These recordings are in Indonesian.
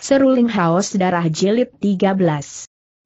Seruling Haos Darah Jilid 13.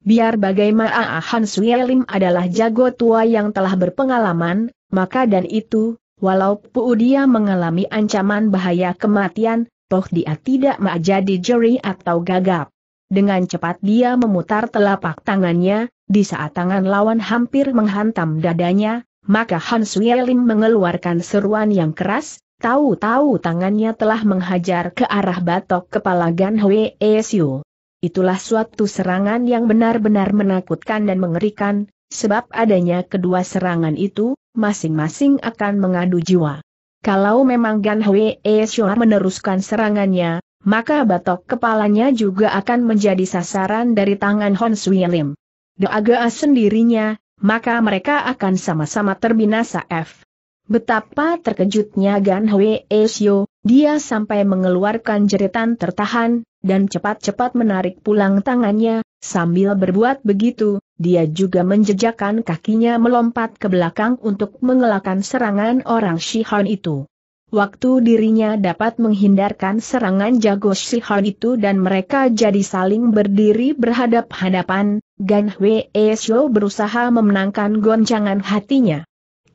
Biar bagaimana Han Suyelim adalah jago tua yang telah berpengalaman, maka dan itu, walaupun dia mengalami ancaman bahaya kematian, toh dia tidak menjadi jadi jeri atau gagap. Dengan cepat dia memutar telapak tangannya, di saat tangan lawan hampir menghantam dadanya, maka Han Suyelim mengeluarkan seruan yang keras, Tahu-tahu tangannya telah menghajar ke arah batok kepala Gan Hwee Siu. Itulah suatu serangan yang benar-benar menakutkan dan mengerikan, sebab adanya kedua serangan itu, masing-masing akan mengadu jiwa. Kalau memang Gan Hwee Siu meneruskan serangannya, maka batok kepalanya juga akan menjadi sasaran dari tangan Hon Sui Lim. Doa sendirinya, maka mereka akan sama-sama terbinasa F. Betapa terkejutnya Gan Hwe Sio, dia sampai mengeluarkan jeritan tertahan, dan cepat-cepat menarik pulang tangannya, sambil berbuat begitu, dia juga menjejakkan kakinya melompat ke belakang untuk mengelakkan serangan orang Shihon itu. Waktu dirinya dapat menghindarkan serangan jago Shihon itu dan mereka jadi saling berdiri berhadap-hadapan, Gan Hwe Sio berusaha memenangkan goncangan hatinya.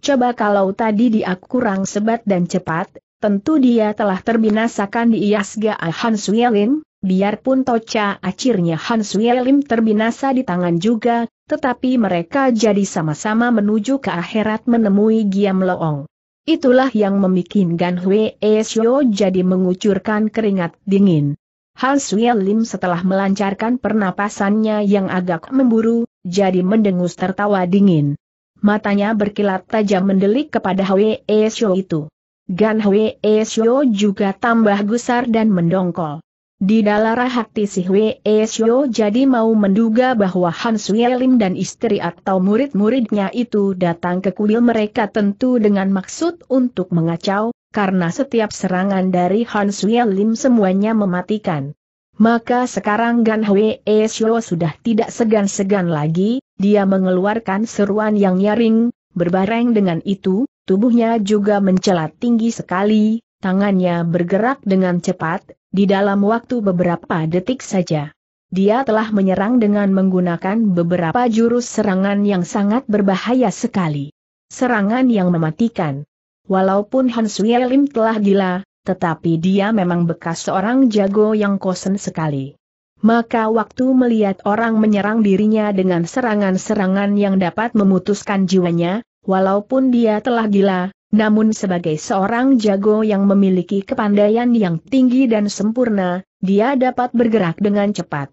Coba kalau tadi dia kurang sebat dan cepat, tentu dia telah terbinasakan di Iasga Han Suyelim, biarpun Tocha akhirnya Han Suyelim terbinasa di tangan juga, tetapi mereka jadi sama-sama menuju ke akhirat menemui Giam Loong. Itulah yang memikin Gan Hwe e Shio jadi mengucurkan keringat dingin. Han Lim setelah melancarkan pernapasannya yang agak memburu, jadi mendengus tertawa dingin matanya berkilat tajam mendelik kepada Hwe Shio itu. Gan Hwe Shio juga tambah gusar dan mendongkol. Di dalam hati si Hwe Shio jadi mau menduga bahwa Han Suyelim dan istri atau murid-muridnya itu datang ke kuil mereka tentu dengan maksud untuk mengacau, karena setiap serangan dari Han Suyelim semuanya mematikan. Maka sekarang Gan Hwe Esyo sudah tidak segan-segan lagi, dia mengeluarkan seruan yang nyaring, berbareng dengan itu, tubuhnya juga mencelat tinggi sekali, tangannya bergerak dengan cepat, di dalam waktu beberapa detik saja. Dia telah menyerang dengan menggunakan beberapa jurus serangan yang sangat berbahaya sekali. Serangan yang mematikan. Walaupun Han Wielim telah gila, tetapi dia memang bekas seorang jago yang kosen sekali. Maka waktu melihat orang menyerang dirinya dengan serangan-serangan yang dapat memutuskan jiwanya, walaupun dia telah gila, namun sebagai seorang jago yang memiliki kepandaian yang tinggi dan sempurna, dia dapat bergerak dengan cepat.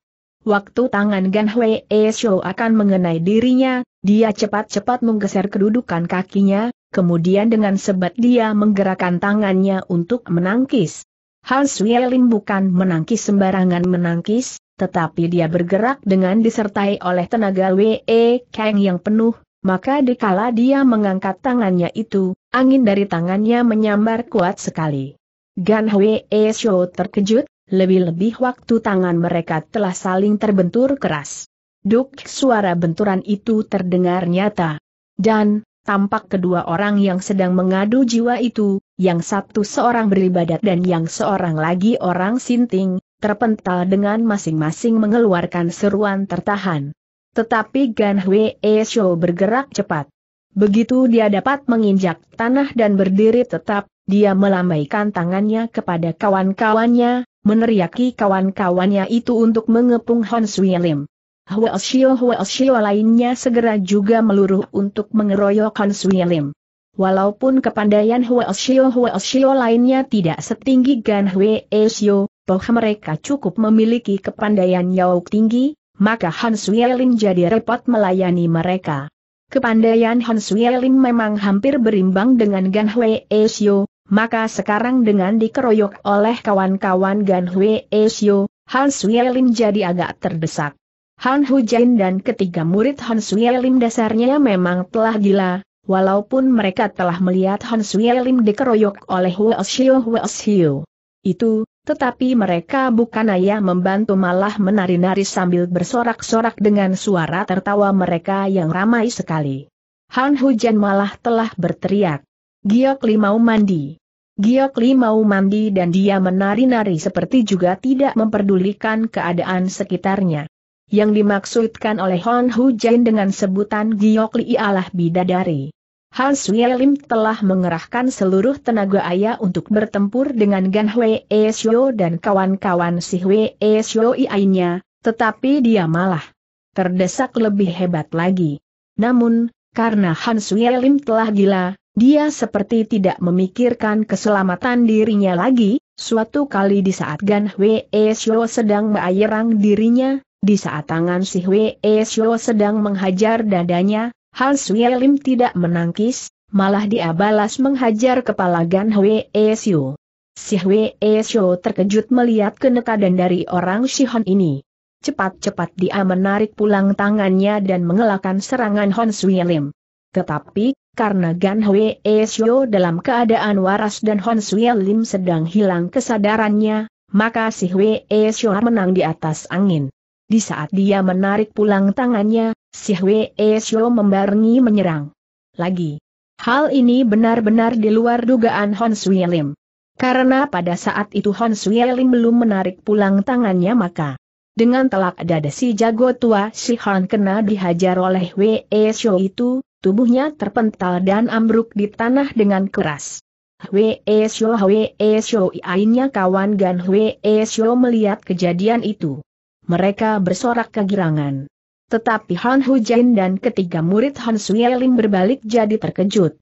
Waktu tangan Gan Hwee Shou akan mengenai dirinya, dia cepat-cepat menggeser kedudukan kakinya, kemudian dengan sebat dia menggerakkan tangannya untuk menangkis. Hans Wieling bukan menangkis sembarangan menangkis, tetapi dia bergerak dengan disertai oleh tenaga W.E. Kang yang penuh, maka dikala dia mengangkat tangannya itu, angin dari tangannya menyambar kuat sekali. Gan Hwe Show terkejut, lebih-lebih waktu tangan mereka telah saling terbentur keras. Duk suara benturan itu terdengar nyata. Dan, tampak kedua orang yang sedang mengadu jiwa itu, yang satu seorang beribadat dan yang seorang lagi orang sinting, terpental dengan masing-masing mengeluarkan seruan tertahan. Tetapi Gan Hwe e Show bergerak cepat. Begitu dia dapat menginjak tanah dan berdiri tetap, dia melambaikan tangannya kepada kawan-kawannya, meneriaki kawan-kawannya itu untuk mengepung Hon Sui Lim. Hua Osio Hua Osio lainnya segera juga meluruh untuk mengeroyokkan Sui Lim. Walaupun kepandaian Hua Osio Hua Osio lainnya tidak setinggi Gan Hwe Esio, toh mereka cukup memiliki kepandaian yauk tinggi, maka Han Sui Lim jadi repot melayani mereka. Kepandaian Han Sui Lim memang hampir berimbang dengan Gan Hwe Esio, maka sekarang dengan dikeroyok oleh kawan-kawan Gan Hwe Esio, Han Sui Lim jadi agak terdesak. Han Hujain dan ketiga murid Han Suyelim dasarnya memang telah gila, walaupun mereka telah melihat Han Suyelim dikeroyok oleh Huoshio Huoshio. Itu, tetapi mereka bukan ayah membantu malah menari-nari sambil bersorak-sorak dengan suara tertawa mereka yang ramai sekali. Han Hujan malah telah berteriak. Giok Li mau mandi. Giok Li mandi dan dia menari-nari seperti juga tidak memperdulikan keadaan sekitarnya. Yang dimaksudkan oleh Hon Hu Jain dengan sebutan Giok Li ialah bidadari. Han Sui Lim telah mengerahkan seluruh tenaga ayah untuk bertempur dengan Gan Hwee Shio dan kawan-kawan si Hwee Shio lainnya, tetapi dia malah terdesak lebih hebat lagi. Namun, karena Han Sui Lim telah gila, dia seperti tidak memikirkan keselamatan dirinya lagi, suatu kali di saat Gan Hwee Shio sedang mengayerang dirinya, di saat tangan si Hwee Esho sedang menghajar dadanya, Han Sui Lim tidak menangkis, malah dia balas menghajar kepala Gan Hwee Esho. Si Hwee Esho terkejut melihat kenekadan dari orang Shihon ini. Cepat-cepat dia menarik pulang tangannya dan mengelakkan serangan Han Sui Lim. Tetapi, karena Gan Hwe Esyo dalam keadaan waras dan Hon William Lim sedang hilang kesadarannya, maka si Hwe Esyo menang di atas angin. Di saat dia menarik pulang tangannya, si Hwee Shio membarengi menyerang. Lagi. Hal ini benar-benar di luar dugaan Hon Sui Lim. Karena pada saat itu Hon Sui Lim belum menarik pulang tangannya maka dengan telak dada si jago tua si Hon kena dihajar oleh Wei Shio itu, tubuhnya terpental dan ambruk di tanah dengan keras. Hwee Shio Hwee Shio iainya kawan Gan Hwee Shio melihat kejadian itu mereka bersorak kegirangan. Tetapi Han Hujain dan ketiga murid Han Suyelim berbalik jadi terkejut.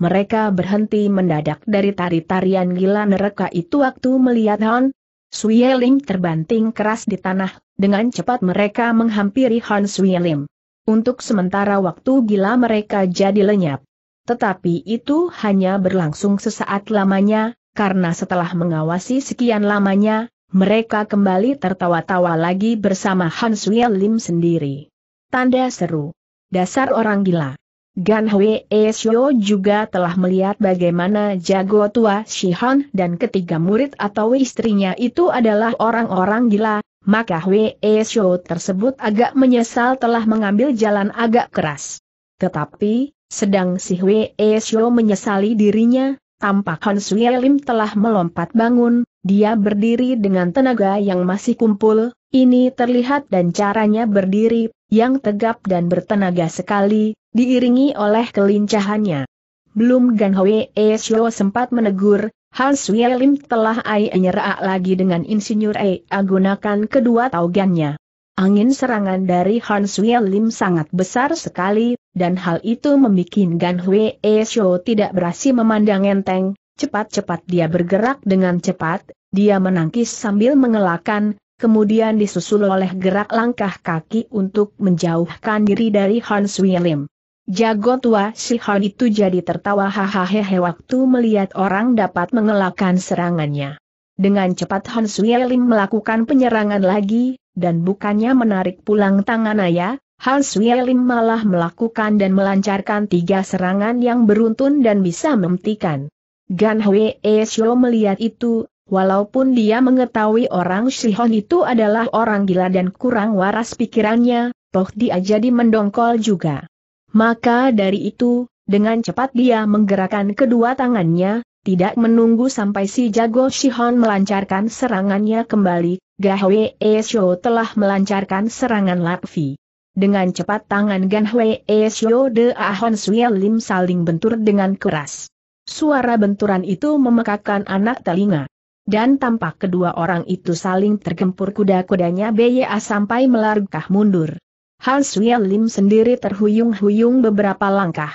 Mereka berhenti mendadak dari tari-tarian gila neraka itu waktu melihat Han Suyelim terbanting keras di tanah, dengan cepat mereka menghampiri Han Suyelim. Untuk sementara waktu gila mereka jadi lenyap. Tetapi itu hanya berlangsung sesaat lamanya, karena setelah mengawasi sekian lamanya, mereka kembali tertawa-tawa lagi bersama Hans Lim sendiri. Tanda seru. Dasar orang gila. Gan Hwee Shio juga telah melihat bagaimana jago tua Shi Han dan ketiga murid atau istrinya itu adalah orang-orang gila, maka Hwee Shio tersebut agak menyesal telah mengambil jalan agak keras. Tetapi, sedang si Hwee Shio menyesali dirinya, tampak Hans Lim telah melompat bangun, dia berdiri dengan tenaga yang masih kumpul, ini terlihat dan caranya berdiri, yang tegap dan bertenaga sekali, diiringi oleh kelincahannya. Belum Gan Hwee Shio sempat menegur, Hans Sui Lim telah ai nyerak lagi dengan insinyur e ai gunakan kedua taugannya. Angin serangan dari Hans Sui Lim sangat besar sekali, dan hal itu membuat Gan Hwee Shio tidak berhasil memandang enteng, Cepat-cepat dia bergerak dengan cepat, dia menangkis sambil mengelakkan, kemudian disusul oleh gerak langkah kaki untuk menjauhkan diri dari Hans William. Jago tua si Han itu jadi tertawa hahaha waktu melihat orang dapat mengelakkan serangannya. Dengan cepat Hans William melakukan penyerangan lagi, dan bukannya menarik pulang tangan ayah, Hans William malah melakukan dan melancarkan tiga serangan yang beruntun dan bisa memetikan. Gan Hwee Shio melihat itu, walaupun dia mengetahui orang Shihon itu adalah orang gila dan kurang waras pikirannya, toh dia jadi mendongkol juga. Maka dari itu, dengan cepat dia menggerakkan kedua tangannya, tidak menunggu sampai si jago Shihon melancarkan serangannya kembali, Gahwe Esyo telah melancarkan serangan Latvi. Dengan cepat tangan Gan Hwee Esyo de Ahon Lim saling bentur dengan keras. Suara benturan itu memekakan anak telinga. Dan tampak kedua orang itu saling tergempur kuda-kudanya BYA sampai melargah mundur. Han Suya Lim sendiri terhuyung-huyung beberapa langkah.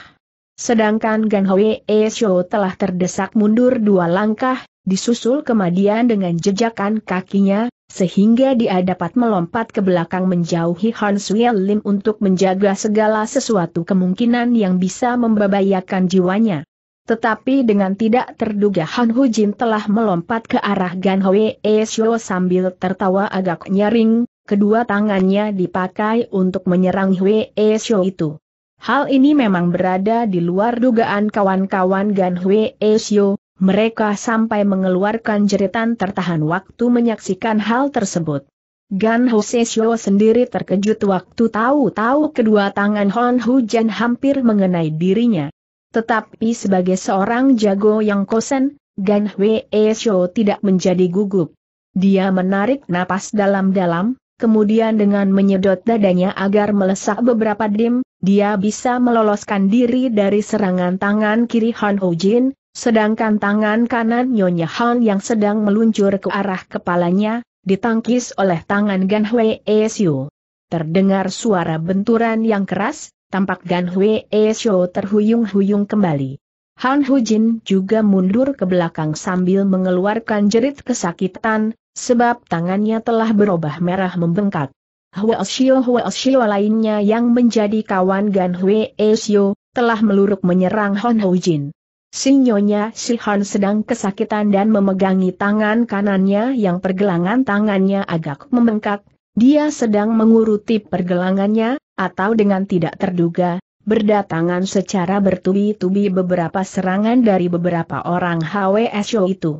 Sedangkan Gan Hwe e Shou telah terdesak mundur dua langkah, disusul kemudian dengan jejakan kakinya, sehingga dia dapat melompat ke belakang menjauhi Han Suya Lim untuk menjaga segala sesuatu kemungkinan yang bisa membabayakan jiwanya. Tetapi dengan tidak terduga Han Hu Jin telah melompat ke arah Gan Hwe Xiao sambil tertawa agak nyaring, kedua tangannya dipakai untuk menyerang Hwe Xiao itu. Hal ini memang berada di luar dugaan kawan-kawan Gan Hwe Xiao, mereka sampai mengeluarkan jeritan tertahan waktu menyaksikan hal tersebut. Gan Hosesyo sendiri terkejut waktu tahu-tahu kedua tangan Han Hon Jin hampir mengenai dirinya. Tetapi sebagai seorang jago yang kosen, Gan Hwee Shou tidak menjadi gugup. Dia menarik napas dalam-dalam, kemudian dengan menyedot dadanya agar melesak beberapa dim, dia bisa meloloskan diri dari serangan tangan kiri Han Ho Jin, sedangkan tangan kanan Nyonya Han yang sedang meluncur ke arah kepalanya, ditangkis oleh tangan Gan Hwee Shou. Terdengar suara benturan yang keras, tampak Gan Hwe e Shou terhuyung-huyung kembali. Han Hujin juga mundur ke belakang sambil mengeluarkan jerit kesakitan, sebab tangannya telah berubah merah membengkak. Huasio-huasio lainnya yang menjadi kawan Gan Hwe e Shou, telah meluruk menyerang Han Hujin. Sinyonya si Han sedang kesakitan dan memegangi tangan kanannya yang pergelangan tangannya agak membengkak, dia sedang menguruti pergelangannya, atau dengan tidak terduga, berdatangan secara bertubi-tubi beberapa serangan dari beberapa orang HWSO itu.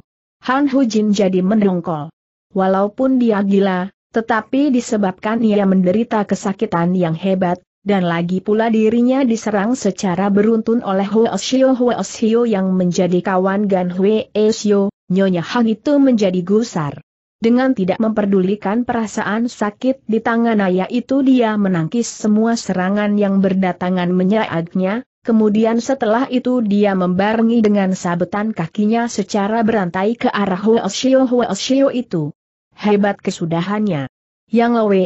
Han Hujin jadi mendongkol. Walaupun dia gila, tetapi disebabkan ia menderita kesakitan yang hebat, dan lagi pula dirinya diserang secara beruntun oleh Huo Xiu yang menjadi kawan Gan Xiu, Nyonya Han itu menjadi gusar. Dengan tidak memperdulikan perasaan sakit di tangan ayah itu dia menangkis semua serangan yang berdatangan menyaatnya, kemudian setelah itu dia membarengi dengan sabetan kakinya secara berantai ke arah Huo huelshio itu. Hebat kesudahannya. Yang Owe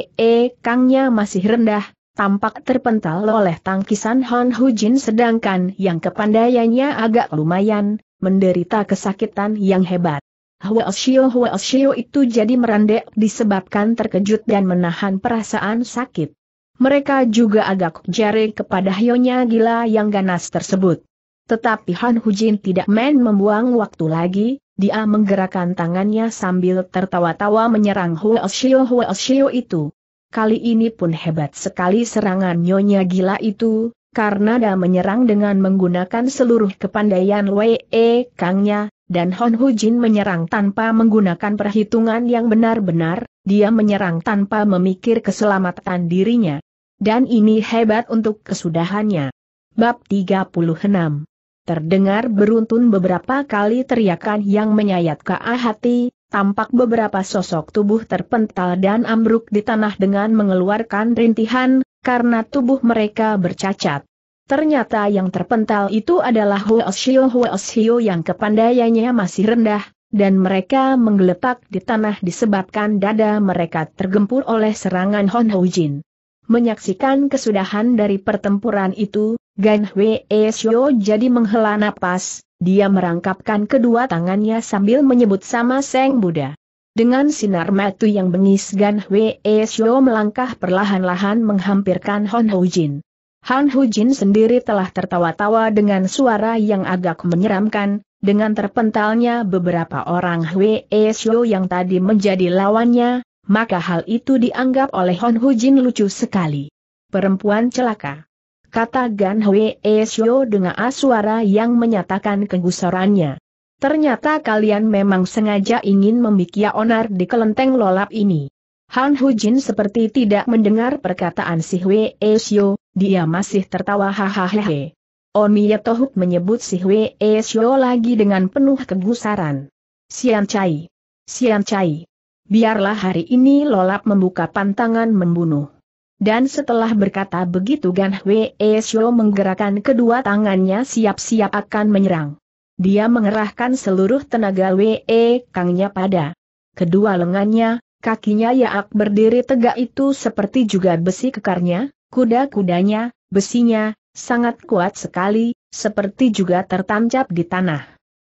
Kangnya masih rendah, tampak terpental oleh tangkisan Han Jin, sedangkan yang kepandaiannya agak lumayan, menderita kesakitan yang hebat. Hua Huasio itu jadi merendek disebabkan terkejut dan menahan perasaan sakit. Mereka juga agak jari kepada Hionya gila yang ganas tersebut. Tetapi Han Hujin tidak main membuang waktu lagi, dia menggerakkan tangannya sambil tertawa-tawa menyerang Hua Huasio itu. Kali ini pun hebat sekali serangan Nyonya gila itu, karena dia menyerang dengan menggunakan seluruh kepandaian Wei Kangnya, dan Hon Hu Jin menyerang tanpa menggunakan perhitungan yang benar-benar, dia menyerang tanpa memikir keselamatan dirinya. Dan ini hebat untuk kesudahannya. Bab 36 Terdengar beruntun beberapa kali teriakan yang menyayat ke hati, tampak beberapa sosok tubuh terpental dan ambruk di tanah dengan mengeluarkan rintihan, karena tubuh mereka bercacat. Ternyata yang terpental itu adalah Huo Huoshio yang kepandaiannya masih rendah, dan mereka menggeletak di tanah disebabkan dada mereka tergempur oleh serangan Hon Jin. Menyaksikan kesudahan dari pertempuran itu, Gan Hwee Shio jadi menghela napas, dia merangkapkan kedua tangannya sambil menyebut sama Seng Buddha. Dengan sinar matu yang bengis Gan Hwee Shio melangkah perlahan-lahan menghampirkan Hon Jin. Han Hu Jin sendiri telah tertawa-tawa dengan suara yang agak menyeramkan, dengan terpentalnya beberapa orang Hwee Xiu yang tadi menjadi lawannya, maka hal itu dianggap oleh Han Hu Jin lucu sekali. Perempuan celaka. Kata Gan Hwee Xiu dengan suara yang menyatakan kegusarannya. Ternyata kalian memang sengaja ingin membikia onar di kelenteng lolap ini. Han Hu Jin seperti tidak mendengar perkataan si Hwee eh, Xiu, dia masih tertawa hahaha. Omiya Tohuk menyebut si Hwee eh, Xiu lagi dengan penuh kegusaran. Sian Chai. Sian Chai. Biarlah hari ini lolap membuka pantangan membunuh. Dan setelah berkata begitu Gan Hwee eh, Xiu menggerakkan kedua tangannya siap-siap akan menyerang. Dia mengerahkan seluruh tenaga Wee Kangnya pada kedua lengannya, Kakinya Yaak berdiri tegak itu seperti juga besi kekarnya, kuda-kudanya, besinya, sangat kuat sekali, seperti juga tertancap di tanah.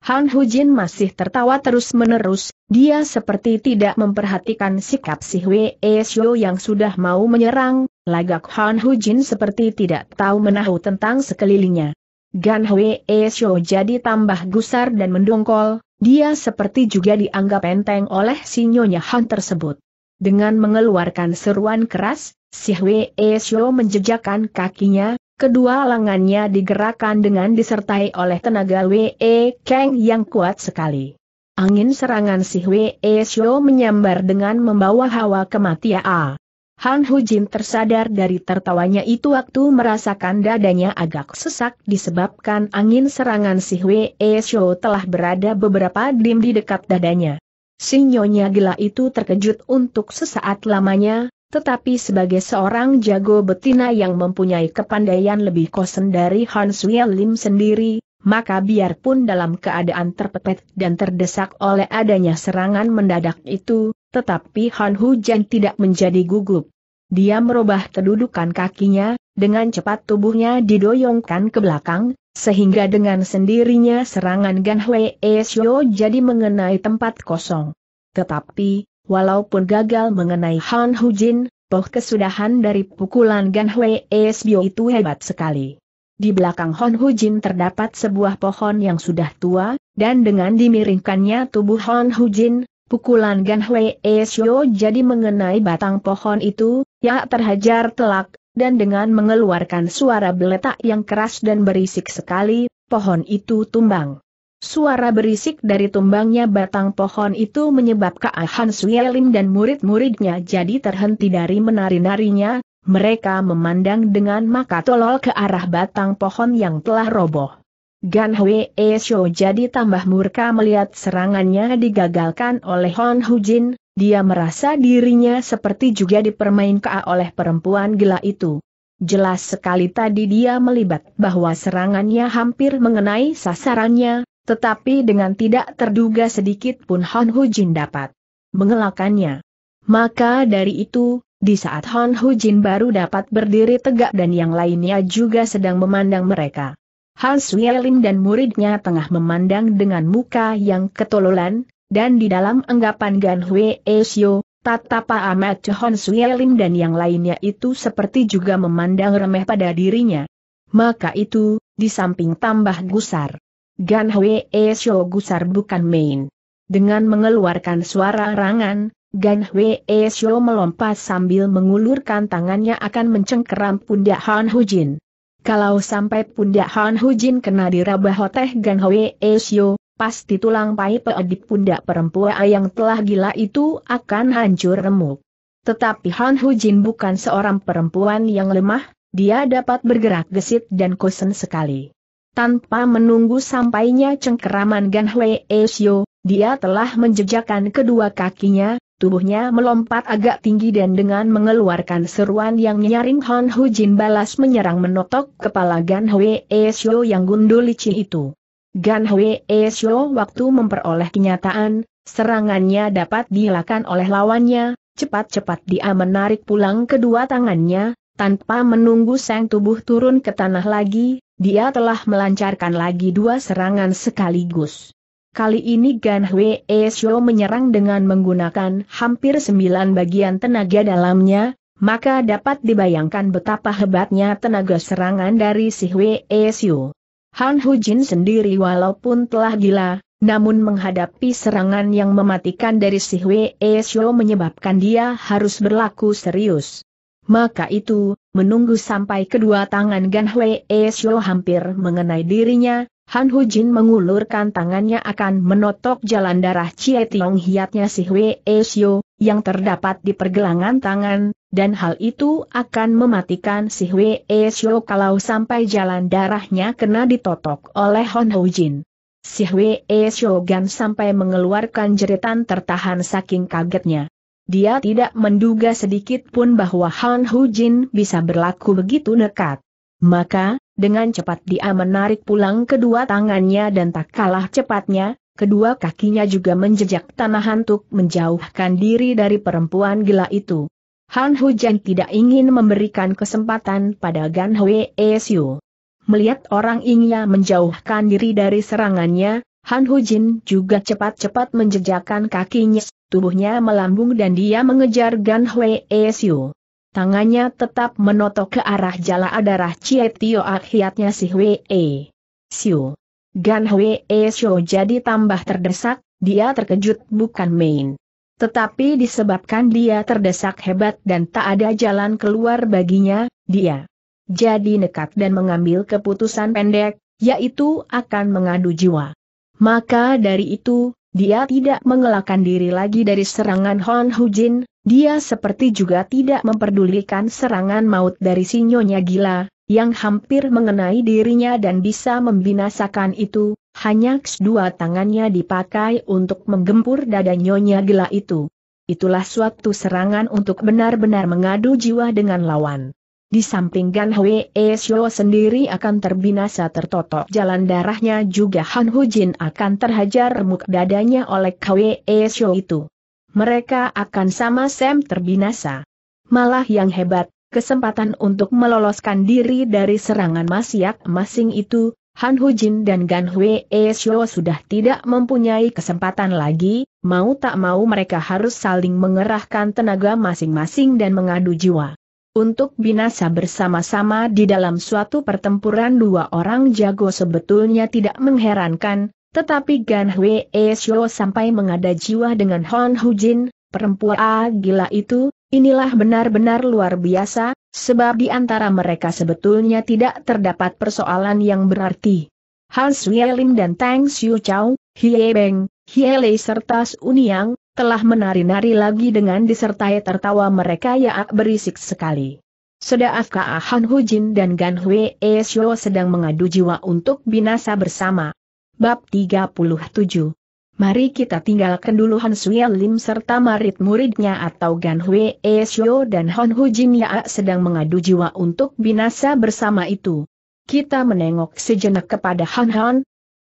Han Hujin masih tertawa terus-menerus, dia seperti tidak memperhatikan sikap si Wei Xiu yang sudah mau menyerang, lagak Han Hujin seperti tidak tahu menahu tentang sekelilingnya. Gan Hwee Xiu jadi tambah gusar dan mendongkol, dia seperti juga dianggap enteng oleh si Nyonya Han tersebut. Dengan mengeluarkan seruan keras, si Hwee Sio menjejakkan kakinya, kedua lengannya digerakkan dengan disertai oleh tenaga Wee Kang yang kuat sekali. Angin serangan si Hwee Sio menyambar dengan membawa hawa kematian. Han Hu Jin tersadar dari tertawanya itu waktu merasakan dadanya agak sesak disebabkan angin serangan si Hwee Shou telah berada beberapa dim di dekat dadanya. Si nyonya gila itu terkejut untuk sesaat lamanya, tetapi sebagai seorang jago betina yang mempunyai kepandaian lebih kosen dari Han Sui Lim sendiri, maka biarpun dalam keadaan terpepet dan terdesak oleh adanya serangan mendadak itu, tetapi Han Hu Jin tidak menjadi gugup. Dia merubah kedudukan kakinya, dengan cepat tubuhnya didoyongkan ke belakang, sehingga dengan sendirinya serangan Gan Hwee Xiao jadi mengenai tempat kosong. Tetapi, walaupun gagal mengenai Han Hujin, Poh kesudahan dari pukulan Gan Hwee Sbio itu hebat sekali. Di belakang Hon Hujin terdapat sebuah pohon yang sudah tua, dan dengan dimiringkannya tubuh Hon Hujin, pukulan Gan Hwee Sbio jadi mengenai batang pohon itu, Ya terhajar telak, dan dengan mengeluarkan suara beletak yang keras dan berisik sekali, pohon itu tumbang. Suara berisik dari tumbangnya batang pohon itu menyebabkan Ahan Suyelim dan murid-muridnya jadi terhenti dari menari-narinya, mereka memandang dengan maka tolol ke arah batang pohon yang telah roboh. Gan Hwee Sho jadi tambah murka melihat serangannya digagalkan oleh Hon Hujin, dia merasa dirinya seperti juga dipermainkan oleh perempuan gila itu. Jelas sekali tadi dia melibat bahwa serangannya hampir mengenai sasarannya, tetapi dengan tidak terduga sedikit pun Hon Hujin dapat mengelakannya. Maka dari itu, di saat Hon Hujin baru dapat berdiri tegak dan yang lainnya juga sedang memandang mereka. Hans Wielin dan muridnya tengah memandang dengan muka yang ketololan, dan di dalam anggapan Gan Hui Esio, tatapa amat Chehon Lim dan yang lainnya itu seperti juga memandang remeh pada dirinya. Maka itu, di samping tambah gusar. Gan Hui Esio gusar bukan main. Dengan mengeluarkan suara rangan, Gan Hui Esio melompat sambil mengulurkan tangannya akan mencengkeram pundak Han Hujin. Kalau sampai pundak Han Hujin kena dirabah hoteh Gan Hwe Esyo, pasti tulang pai di pundak perempuan yang telah gila itu akan hancur remuk. Tetapi Han Hu Jin bukan seorang perempuan yang lemah, dia dapat bergerak gesit dan kosen sekali. Tanpa menunggu sampainya cengkeraman Gan Hwee Xiu, dia telah menjejakkan kedua kakinya, tubuhnya melompat agak tinggi dan dengan mengeluarkan seruan yang nyaring Han Hu Jin balas menyerang menotok kepala Gan Hwee Xiu yang gundul licin itu. Gan Hwe Shou waktu memperoleh kenyataan, serangannya dapat dilakukan oleh lawannya, cepat-cepat dia menarik pulang kedua tangannya, tanpa menunggu sang tubuh turun ke tanah lagi, dia telah melancarkan lagi dua serangan sekaligus. Kali ini Gan Hwe Shou menyerang dengan menggunakan hampir sembilan bagian tenaga dalamnya, maka dapat dibayangkan betapa hebatnya tenaga serangan dari si Hwe Shou. Han Hu Jin sendiri walaupun telah gila, namun menghadapi serangan yang mematikan dari si Hwee Xiao menyebabkan dia harus berlaku serius. Maka itu, menunggu sampai kedua tangan Gan Hwee Xiao hampir mengenai dirinya, Han Hu Jin mengulurkan tangannya akan menotok jalan darah Chie Tiong Hiatnya si Hwee Xiao, yang terdapat di pergelangan tangan, dan hal itu akan mematikan si Hwee E kalau sampai jalan darahnya kena ditotok oleh Hon Ho Jin. Si Hwee E Xiu Gan sampai mengeluarkan jeritan tertahan saking kagetnya. Dia tidak menduga sedikit pun bahwa Han Hu Jin bisa berlaku begitu nekat. Maka, dengan cepat dia menarik pulang kedua tangannya dan tak kalah cepatnya, kedua kakinya juga menjejak tanah hantuk menjauhkan diri dari perempuan gila itu. Han Hujan tidak ingin memberikan kesempatan pada Gan Hwee Siu. Melihat orang Ingya menjauhkan diri dari serangannya, Han Hujin juga cepat-cepat menjejakan kakinya, tubuhnya melambung dan dia mengejar Gan Hwee Siu. Tangannya tetap menotok ke arah jala darah Chie Tio akhiatnya si Hwee E. Siu. Gan Hwee E Siu jadi tambah terdesak, dia terkejut bukan main. Tetapi disebabkan dia terdesak hebat dan tak ada jalan keluar baginya, dia jadi nekat dan mengambil keputusan pendek, yaitu akan mengadu jiwa. Maka dari itu, dia tidak mengelakkan diri lagi dari serangan Hon Hujin, dia seperti juga tidak memperdulikan serangan maut dari sinyonya gila, yang hampir mengenai dirinya dan bisa membinasakan itu, hanya dua tangannya dipakai untuk menggempur dada Nyonya gila itu. Itulah suatu serangan untuk benar-benar mengadu jiwa dengan lawan. Di samping Gan Hwee Shio sendiri akan terbinasa tertotok jalan darahnya juga Han Hu Jin akan terhajar remuk dadanya oleh Hwee Shio itu. Mereka akan sama Sam terbinasa. Malah yang hebat, kesempatan untuk meloloskan diri dari serangan masyak masing itu, Han Hujin dan Gan E Esyo sudah tidak mempunyai kesempatan lagi, mau tak mau mereka harus saling mengerahkan tenaga masing-masing dan mengadu jiwa. Untuk binasa bersama-sama di dalam suatu pertempuran dua orang jago sebetulnya tidak mengherankan, tetapi Gan E Esyo sampai mengada jiwa dengan Han Hujin, perempuan A gila itu, Inilah benar-benar luar biasa, sebab di antara mereka sebetulnya tidak terdapat persoalan yang berarti. Hans Lim dan Tang Xiu Chao, Hie Beng, Hie Lei serta Suniang telah menari-nari lagi dengan disertai tertawa mereka yang berisik sekali. Sedaaf Han Han Jin dan Gan Hui E Xiu sedang mengadu jiwa untuk binasa bersama. Bab 37 Mari kita tinggalkan dulu Han Sui Lim serta marit muridnya atau Gan Hui E Shio dan Hon Hu Jin Ya sedang mengadu jiwa untuk binasa bersama itu. Kita menengok sejenak kepada Han Han.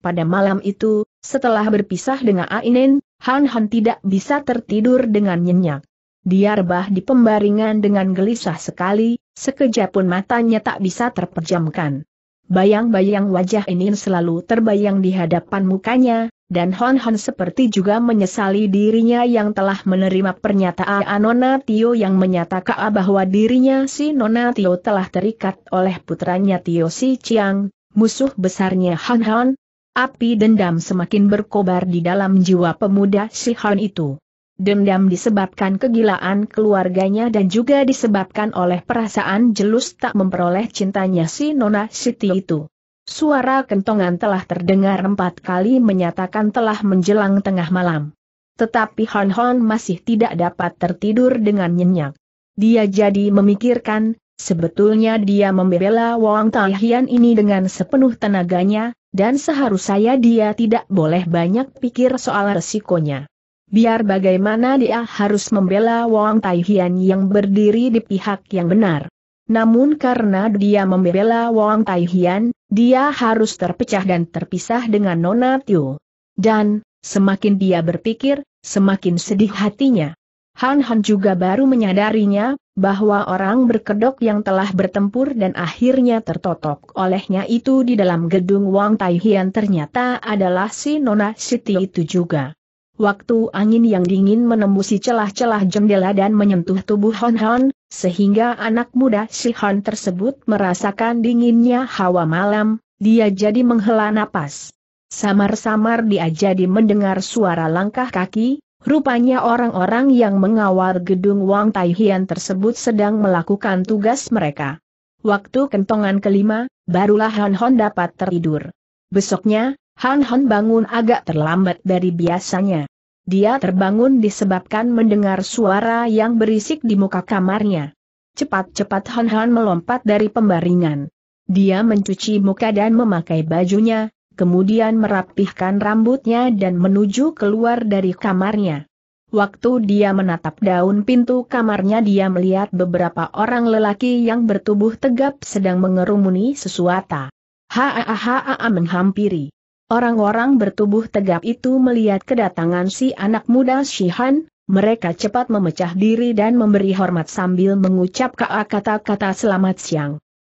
Pada malam itu, setelah berpisah dengan Ainin, Han Han tidak bisa tertidur dengan nyenyak. Dia rebah di pembaringan dengan gelisah sekali, sekejap pun matanya tak bisa terpejamkan. Bayang-bayang wajah Ainin selalu terbayang di hadapan mukanya, dan Hon Hon seperti juga menyesali dirinya yang telah menerima pernyataan Anona Tio yang menyatakan bahwa dirinya si Nona Tio telah terikat oleh putranya Tio Si Chiang, musuh besarnya Hon Hon. Api dendam semakin berkobar di dalam jiwa pemuda si Hon itu. Dendam disebabkan kegilaan keluarganya dan juga disebabkan oleh perasaan jelus tak memperoleh cintanya si Nona Siti itu. Suara kentongan telah terdengar empat kali menyatakan telah menjelang tengah malam. Tetapi Hon Hon masih tidak dapat tertidur dengan nyenyak. Dia jadi memikirkan, sebetulnya dia membela Wang Tai ini dengan sepenuh tenaganya, dan seharusnya dia tidak boleh banyak pikir soal resikonya. Biar bagaimana dia harus membela Wang Tai yang berdiri di pihak yang benar. Namun karena dia membela Wang Tai dia harus terpecah dan terpisah dengan Nona Tio. Dan, semakin dia berpikir, semakin sedih hatinya. Han Han juga baru menyadarinya, bahwa orang berkedok yang telah bertempur dan akhirnya tertotok olehnya itu di dalam gedung Wang Tai ternyata adalah si Nona Siti itu juga. Waktu angin yang dingin menembusi celah-celah jendela dan menyentuh tubuh Hon Hon, sehingga anak muda si Hon tersebut merasakan dinginnya hawa malam, dia jadi menghela napas. Samar-samar dia jadi mendengar suara langkah kaki, Rupanya orang-orang yang mengawal gedung Wang Tai tersebut sedang melakukan tugas mereka. Waktu kentongan kelima, barulah Hon Hon dapat tertidur. Besoknya, Han Hon bangun agak terlambat dari biasanya. Dia terbangun disebabkan mendengar suara yang berisik di muka kamarnya. Cepat-cepat Han Han melompat dari pembaringan. Dia mencuci muka dan memakai bajunya, kemudian merapihkan rambutnya dan menuju keluar dari kamarnya. Waktu dia menatap daun pintu kamarnya dia melihat beberapa orang lelaki yang bertubuh tegap sedang mengerumuni sesuatu. Haa haa menghampiri. Orang-orang bertubuh tegap itu melihat kedatangan si anak muda Shihan, mereka cepat memecah diri dan memberi hormat sambil mengucap kata-kata selamat siang.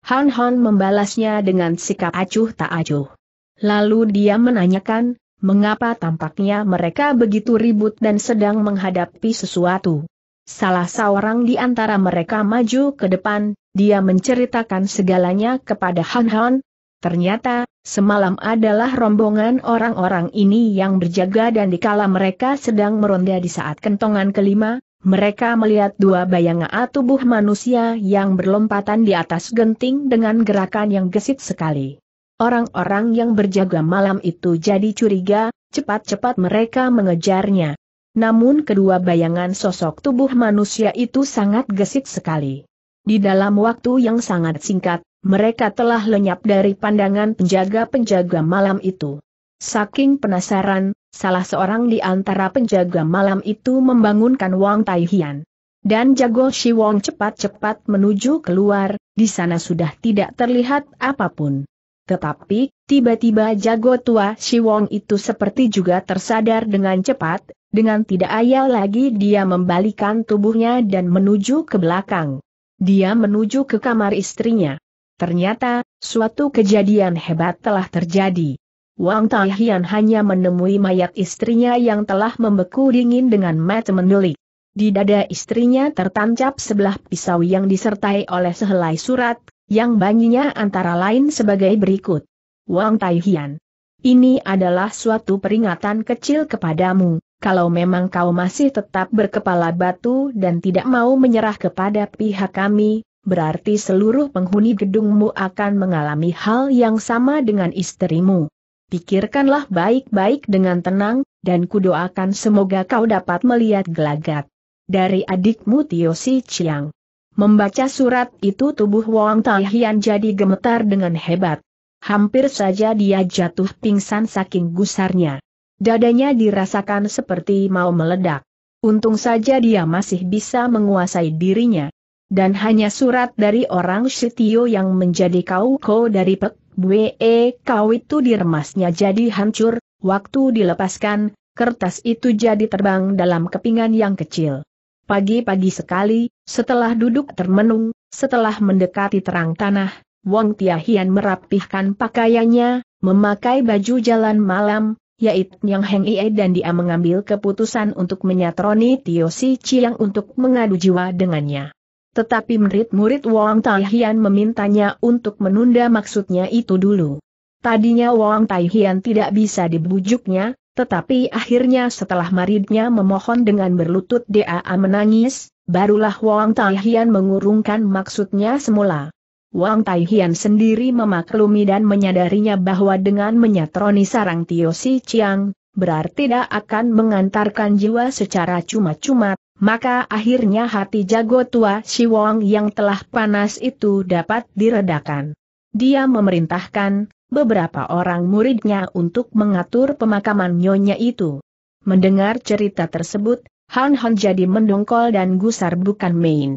Han Han membalasnya dengan sikap acuh tak acuh. Lalu dia menanyakan, mengapa tampaknya mereka begitu ribut dan sedang menghadapi sesuatu. Salah seorang di antara mereka maju ke depan, dia menceritakan segalanya kepada Han Han. Ternyata, Semalam adalah rombongan orang-orang ini yang berjaga dan dikala mereka sedang meronda di saat kentongan kelima, mereka melihat dua bayangan tubuh manusia yang berlompatan di atas genting dengan gerakan yang gesit sekali. Orang-orang yang berjaga malam itu jadi curiga, cepat-cepat mereka mengejarnya. Namun kedua bayangan sosok tubuh manusia itu sangat gesit sekali. Di dalam waktu yang sangat singkat, mereka telah lenyap dari pandangan penjaga-penjaga malam itu. Saking penasaran, salah seorang di antara penjaga malam itu membangunkan Wang Taihian. Dan Jago Shi Wong cepat-cepat menuju keluar, di sana sudah tidak terlihat apapun. Tetapi, tiba-tiba jago tua Shi Wong itu seperti juga tersadar dengan cepat, dengan tidak ayal lagi dia membalikan tubuhnya dan menuju ke belakang. Dia menuju ke kamar istrinya. Ternyata, suatu kejadian hebat telah terjadi. Wang Taihian hanya menemui mayat istrinya yang telah membeku dingin dengan mata menulik. Di dada istrinya tertancap sebelah pisau yang disertai oleh sehelai surat, yang bunyinya antara lain sebagai berikut. Wang Taihian. Ini adalah suatu peringatan kecil kepadamu, kalau memang kau masih tetap berkepala batu dan tidak mau menyerah kepada pihak kami, berarti seluruh penghuni gedungmu akan mengalami hal yang sama dengan istrimu. Pikirkanlah baik-baik dengan tenang, dan kudoakan semoga kau dapat melihat gelagat dari adikmu Tio Si Chiang. Membaca surat itu tubuh Wang Taihian jadi gemetar dengan hebat. Hampir saja dia jatuh pingsan saking gusarnya. Dadanya dirasakan seperti mau meledak. Untung saja dia masih bisa menguasai dirinya dan hanya surat dari orang Sitio yang menjadi kauko dari Pek Bwe e, Kau itu diremasnya jadi hancur, waktu dilepaskan, kertas itu jadi terbang dalam kepingan yang kecil. Pagi-pagi sekali, setelah duduk termenung, setelah mendekati terang tanah, Wong Tiahian merapihkan pakaiannya, memakai baju jalan malam, yaitu Yang Heng Ie dan dia mengambil keputusan untuk menyatroni Tio Si Chiang untuk mengadu jiwa dengannya. Tetapi murid-murid Wang Taihian memintanya untuk menunda maksudnya itu dulu. Tadinya Wang Taihian tidak bisa dibujuknya, tetapi akhirnya setelah maridnya memohon dengan berlutut dia menangis, barulah Wang Taihian mengurungkan maksudnya semula. Wang Taihian sendiri memaklumi dan menyadarinya bahwa dengan menyatroni sarang Tio Si Chiang, berarti tidak akan mengantarkan jiwa secara cuma-cuma, maka akhirnya hati jago tua Wong yang telah panas itu dapat diredakan. Dia memerintahkan beberapa orang muridnya untuk mengatur pemakaman nyonya itu. Mendengar cerita tersebut, Han Han jadi mendongkol dan gusar bukan main.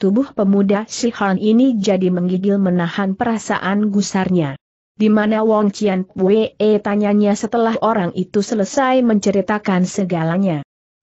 Tubuh pemuda si Han ini jadi menggigil menahan perasaan gusarnya. Di mana Wong Cian Wei? tanyanya setelah orang itu selesai menceritakan segalanya.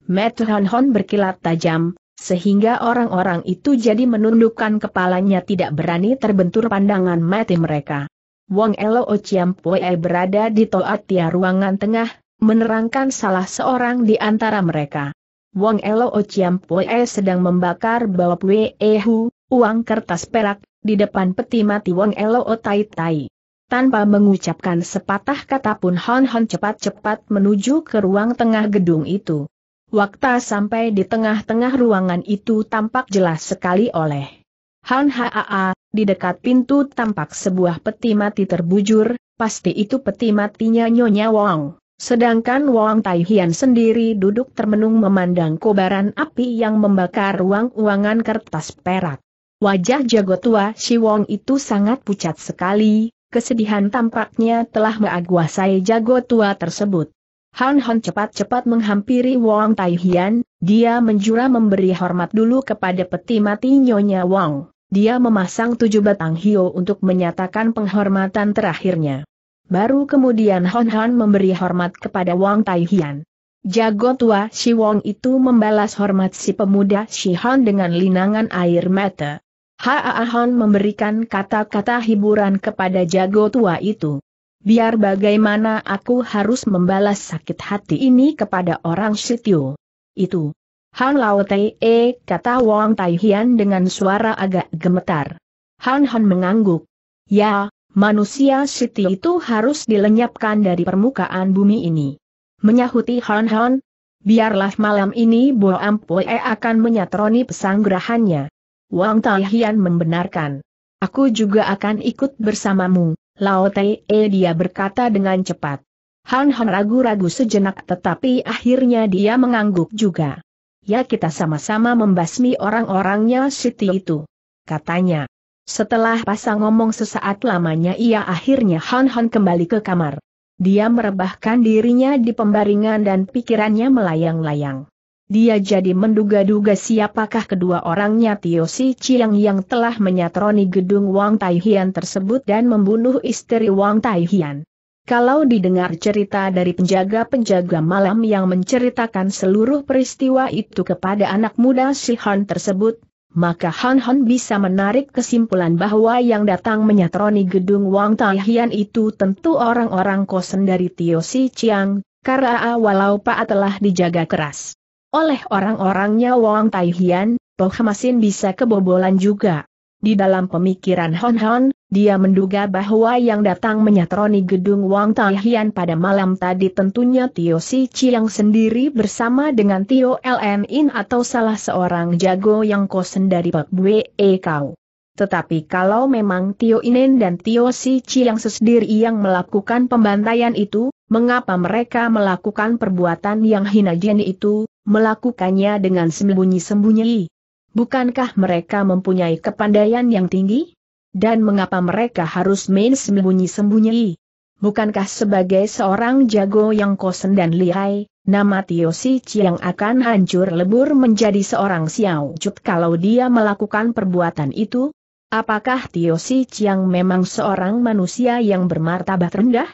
Metuhon-hon berkilat tajam, sehingga orang-orang itu jadi menundukkan kepalanya tidak berani terbentur pandangan mati mereka. Wong Elo Ociampue berada di Toatia ruangan tengah, menerangkan salah seorang di antara mereka. Wong Elo Ociampue sedang membakar bawah Ehu, uang kertas perak, di depan peti mati Wong Elo O Tai Tai. Tanpa mengucapkan sepatah kata pun Hon Hon cepat-cepat menuju ke ruang tengah gedung itu. Waktu sampai di tengah-tengah ruangan itu tampak jelas sekali oleh Han Haa, di dekat pintu tampak sebuah peti mati terbujur, pasti itu peti matinya Nyonya Wong. Sedangkan Wong Tai sendiri duduk termenung memandang kobaran api yang membakar ruang uangan kertas perak. Wajah jago tua si Wong itu sangat pucat sekali, kesedihan tampaknya telah menguasai jago tua tersebut. Han Han cepat-cepat menghampiri Wang Tai Hian, dia menjura memberi hormat dulu kepada peti mati Nyonya Wang. Dia memasang tujuh batang hio untuk menyatakan penghormatan terakhirnya. Baru kemudian Han Han memberi hormat kepada Wang Tai Hian. Jago tua Si Wong itu membalas hormat si pemuda Si Han dengan linangan air mata. Haa Han memberikan kata-kata hiburan kepada jago tua itu. Biar bagaimana aku harus membalas sakit hati ini kepada orang Sitiu. Itu. Han Lao Tei, e, kata Wang Tai dengan suara agak gemetar. Han Han mengangguk. Ya, manusia Siti itu harus dilenyapkan dari permukaan bumi ini. Menyahuti Han Han, biarlah malam ini Bo Ampue akan menyatroni pesanggerahannya. Wang Tai membenarkan. Aku juga akan ikut bersamamu. Lao Tei eh, dia berkata dengan cepat. Han Han ragu-ragu sejenak tetapi akhirnya dia mengangguk juga. Ya kita sama-sama membasmi orang-orangnya Siti itu. Katanya. Setelah pasang ngomong sesaat lamanya ia akhirnya Han Han kembali ke kamar. Dia merebahkan dirinya di pembaringan dan pikirannya melayang-layang. Dia jadi menduga-duga siapakah kedua orangnya Tio Si Chiang yang telah menyatroni gedung Wang Tai Hian tersebut dan membunuh istri Wang Tai Hian. Kalau didengar cerita dari penjaga-penjaga malam yang menceritakan seluruh peristiwa itu kepada anak muda si Han tersebut, maka Han Han bisa menarik kesimpulan bahwa yang datang menyatroni gedung Wang Tai Hian itu tentu orang-orang kosen dari Tio Si Chiang, karena walau Pak telah dijaga keras. Oleh orang-orangnya Wang Taihian, Pohamasin bisa kebobolan juga. Di dalam pemikiran Hon Hon, dia menduga bahwa yang datang menyatroni gedung Wang Taihian pada malam tadi tentunya Tio Si Chiang sendiri bersama dengan Tio Ln In atau salah seorang jago yang kosen dari Pek Bwe e Kau. Tetapi kalau memang Tio Inen dan Tio Si Chiang sendiri yang melakukan pembantaian itu, mengapa mereka melakukan perbuatan yang hina jeni itu, melakukannya dengan sembunyi-sembunyi. Bukankah mereka mempunyai kepandaian yang tinggi? Dan mengapa mereka harus main sembunyi-sembunyi? Bukankah sebagai seorang jago yang kosen dan lihai, nama Tio Si Chiang akan hancur lebur menjadi seorang Xiao Jut kalau dia melakukan perbuatan itu? Apakah Tio Si Chiang memang seorang manusia yang bermartabat rendah?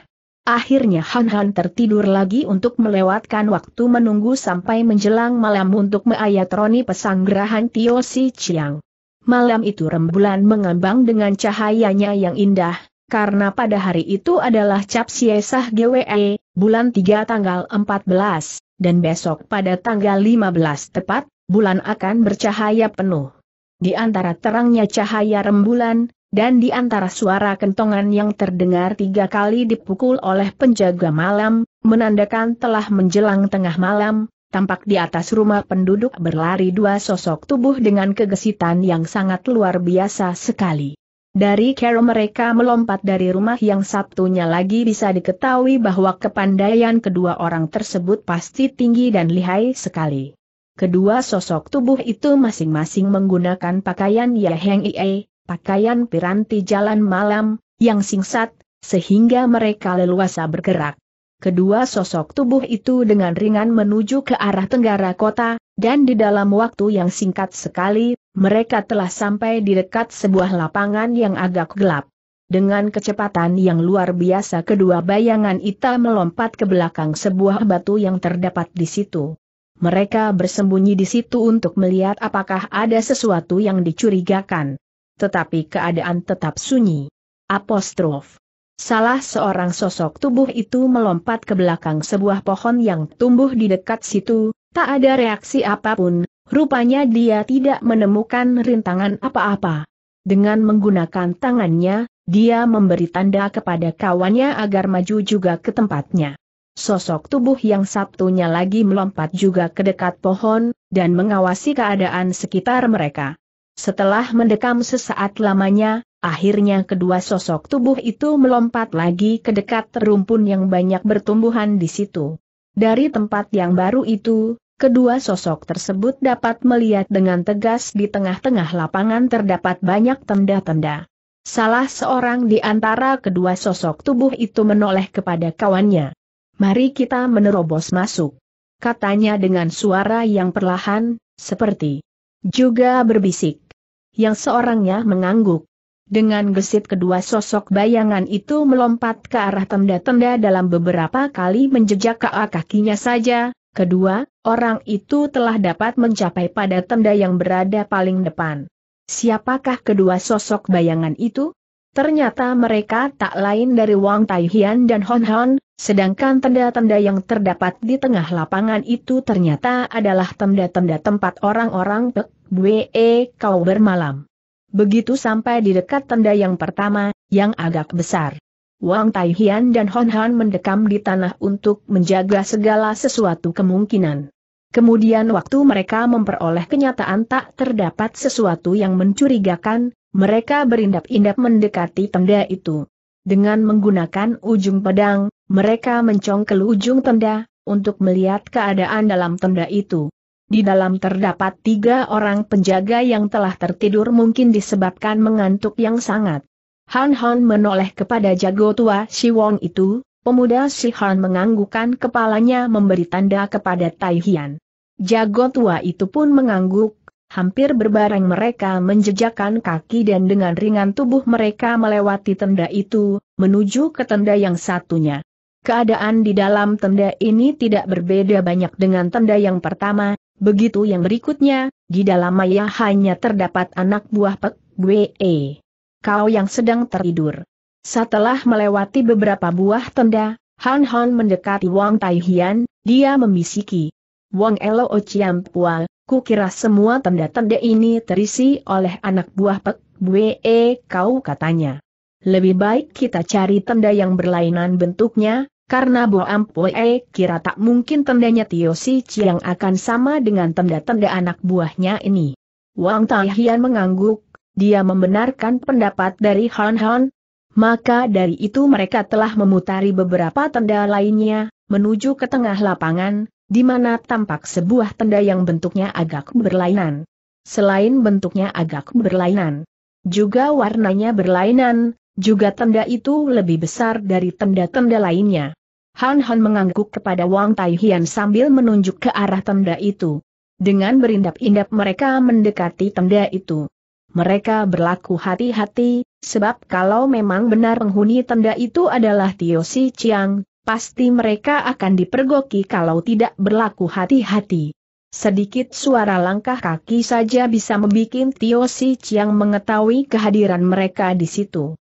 Akhirnya Han Han tertidur lagi untuk melewatkan waktu menunggu sampai menjelang malam untuk meayat Roni pesanggerahan Tio Si Chiang. Malam itu rembulan mengambang dengan cahayanya yang indah, karena pada hari itu adalah cap siesah GWE, bulan 3 tanggal 14, dan besok pada tanggal 15 tepat, bulan akan bercahaya penuh. Di antara terangnya cahaya rembulan, dan di antara suara kentongan yang terdengar tiga kali dipukul oleh penjaga malam, menandakan telah menjelang tengah malam, tampak di atas rumah penduduk berlari dua sosok tubuh dengan kegesitan yang sangat luar biasa sekali. Dari kero mereka melompat dari rumah yang sabtunya lagi bisa diketahui bahwa kepandaian kedua orang tersebut pasti tinggi dan lihai sekali. Kedua sosok tubuh itu masing-masing menggunakan pakaian Yaheng Ie, pakaian piranti jalan malam, yang singkat, sehingga mereka leluasa bergerak. Kedua sosok tubuh itu dengan ringan menuju ke arah tenggara kota, dan di dalam waktu yang singkat sekali, mereka telah sampai di dekat sebuah lapangan yang agak gelap. Dengan kecepatan yang luar biasa kedua bayangan Ita melompat ke belakang sebuah batu yang terdapat di situ. Mereka bersembunyi di situ untuk melihat apakah ada sesuatu yang dicurigakan tetapi keadaan tetap sunyi. Apostrof. Salah seorang sosok tubuh itu melompat ke belakang sebuah pohon yang tumbuh di dekat situ, tak ada reaksi apapun, rupanya dia tidak menemukan rintangan apa-apa. Dengan menggunakan tangannya, dia memberi tanda kepada kawannya agar maju juga ke tempatnya. Sosok tubuh yang satunya lagi melompat juga ke dekat pohon, dan mengawasi keadaan sekitar mereka. Setelah mendekam sesaat lamanya, akhirnya kedua sosok tubuh itu melompat lagi ke dekat rumpun yang banyak bertumbuhan di situ. Dari tempat yang baru itu, kedua sosok tersebut dapat melihat dengan tegas di tengah-tengah lapangan terdapat banyak tenda-tenda. Salah seorang di antara kedua sosok tubuh itu menoleh kepada kawannya. Mari kita menerobos masuk. Katanya dengan suara yang perlahan, seperti juga berbisik yang seorangnya mengangguk. Dengan gesit kedua sosok bayangan itu melompat ke arah tenda-tenda dalam beberapa kali menjejak ke kakinya saja, Kedua, orang itu telah dapat mencapai pada tenda yang berada paling depan. Siapakah kedua sosok bayangan itu? Ternyata mereka tak lain dari Wang Taihian dan Hon Hon, sedangkan tenda-tenda yang terdapat di tengah lapangan itu ternyata adalah tenda-tenda tempat orang-orang Pek Bue, kau bermalam. Begitu sampai di dekat tenda yang pertama, yang agak besar. Wang Tai Hian dan Hon Han mendekam di tanah untuk menjaga segala sesuatu kemungkinan. Kemudian waktu mereka memperoleh kenyataan tak terdapat sesuatu yang mencurigakan, mereka berindap-indap mendekati tenda itu. Dengan menggunakan ujung pedang, mereka mencongkel ujung tenda, untuk melihat keadaan dalam tenda itu. Di dalam terdapat tiga orang penjaga yang telah tertidur mungkin disebabkan mengantuk yang sangat. Han Han menoleh kepada jago tua Si Wong itu, pemuda Si Han menganggukkan kepalanya memberi tanda kepada Tai Hian. Jago tua itu pun mengangguk, hampir berbareng mereka menjejakkan kaki dan dengan ringan tubuh mereka melewati tenda itu, menuju ke tenda yang satunya. Keadaan di dalam tenda ini tidak berbeda banyak dengan tenda yang pertama, Begitu yang berikutnya, di dalam maya hanya terdapat anak buah Pek Gue. Kau yang sedang tertidur. Setelah melewati beberapa buah tenda, Han Han mendekati Wang Tai Hian, dia membisiki. Wang Elo Ociam Pual, kukira semua tenda-tenda ini terisi oleh anak buah Pek Gue kau katanya. Lebih baik kita cari tenda yang berlainan bentuknya, karena Bo Ampue kira tak mungkin tendanya Tio Si Chiang akan sama dengan tenda-tenda anak buahnya ini. Wang Tai Hian mengangguk, dia membenarkan pendapat dari Han Han. Maka dari itu mereka telah memutari beberapa tenda lainnya, menuju ke tengah lapangan, di mana tampak sebuah tenda yang bentuknya agak berlainan. Selain bentuknya agak berlainan, juga warnanya berlainan, juga tenda itu lebih besar dari tenda-tenda lainnya. Han Han mengangguk kepada Wang Tai sambil menunjuk ke arah tenda itu. Dengan berindap-indap mereka mendekati tenda itu. Mereka berlaku hati-hati, sebab kalau memang benar penghuni tenda itu adalah Tio Si Chiang, pasti mereka akan dipergoki kalau tidak berlaku hati-hati. Sedikit suara langkah kaki saja bisa membuat Tio Si Chiang mengetahui kehadiran mereka di situ.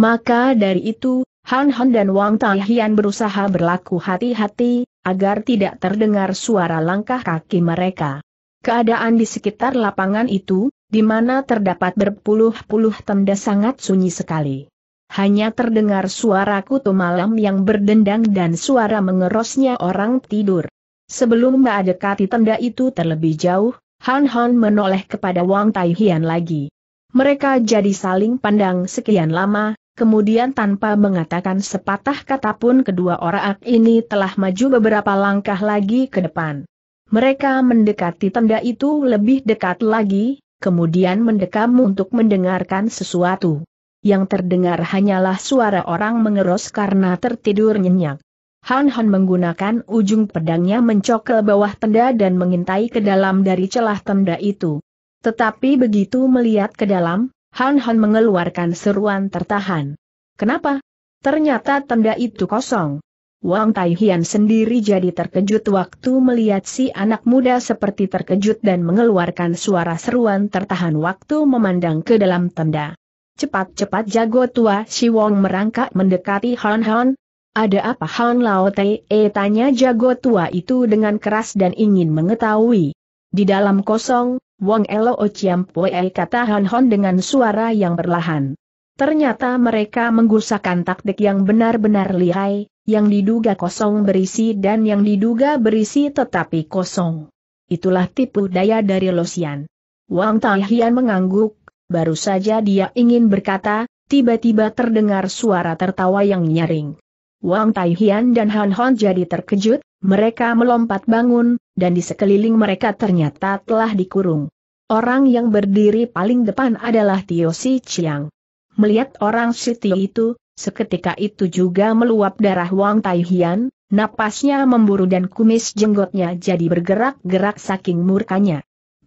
Maka dari itu, Han Han dan Wang Taihian berusaha berlaku hati-hati, agar tidak terdengar suara langkah kaki mereka. Keadaan di sekitar lapangan itu, di mana terdapat berpuluh-puluh tenda sangat sunyi sekali. Hanya terdengar suara kutu malam yang berdendang dan suara mengerosnya orang tidur. Sebelum mendekati tenda itu terlebih jauh, Han Han menoleh kepada Wang Taihian lagi. Mereka jadi saling pandang sekian lama, kemudian tanpa mengatakan sepatah kata pun kedua orang ini telah maju beberapa langkah lagi ke depan. Mereka mendekati tenda itu lebih dekat lagi, kemudian mendekam untuk mendengarkan sesuatu. Yang terdengar hanyalah suara orang mengeros karena tertidur nyenyak. Han Han menggunakan ujung pedangnya mencokel bawah tenda dan mengintai ke dalam dari celah tenda itu. Tetapi begitu melihat ke dalam, Han Han mengeluarkan seruan tertahan. Kenapa? Ternyata tenda itu kosong. Wang Tai Hian sendiri jadi terkejut waktu melihat si anak muda seperti terkejut dan mengeluarkan suara seruan tertahan waktu memandang ke dalam tenda. Cepat-cepat jago tua si Wong merangkak mendekati Han Han. Ada apa Han Lao Te? E tanya jago tua itu dengan keras dan ingin mengetahui. Di dalam kosong, Wong Elo Ociam Pue kata Han Hon dengan suara yang berlahan. Ternyata mereka menggusakan taktik yang benar-benar lihai, yang diduga kosong berisi dan yang diduga berisi tetapi kosong. Itulah tipu daya dari Losian. Wang Taihian mengangguk, baru saja dia ingin berkata, tiba-tiba terdengar suara tertawa yang nyaring. Wang Taihian dan Han Hon jadi terkejut, mereka melompat bangun, dan di sekeliling mereka ternyata telah dikurung. Orang yang berdiri paling depan adalah Tio Si Chiang. Melihat orang si Tio itu, seketika itu juga meluap darah Wang Tai Hian, napasnya memburu dan kumis jenggotnya jadi bergerak-gerak saking murkanya.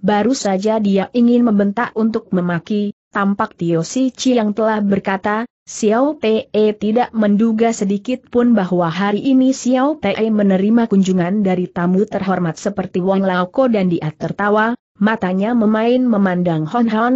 Baru saja dia ingin membentak untuk memaki, tampak Tio Si Chiang telah berkata, Xiao Te tidak menduga sedikit pun bahwa hari ini Xiao Te menerima kunjungan dari tamu terhormat seperti Wang Laoko dan dia tertawa, matanya memain memandang Hon Hon.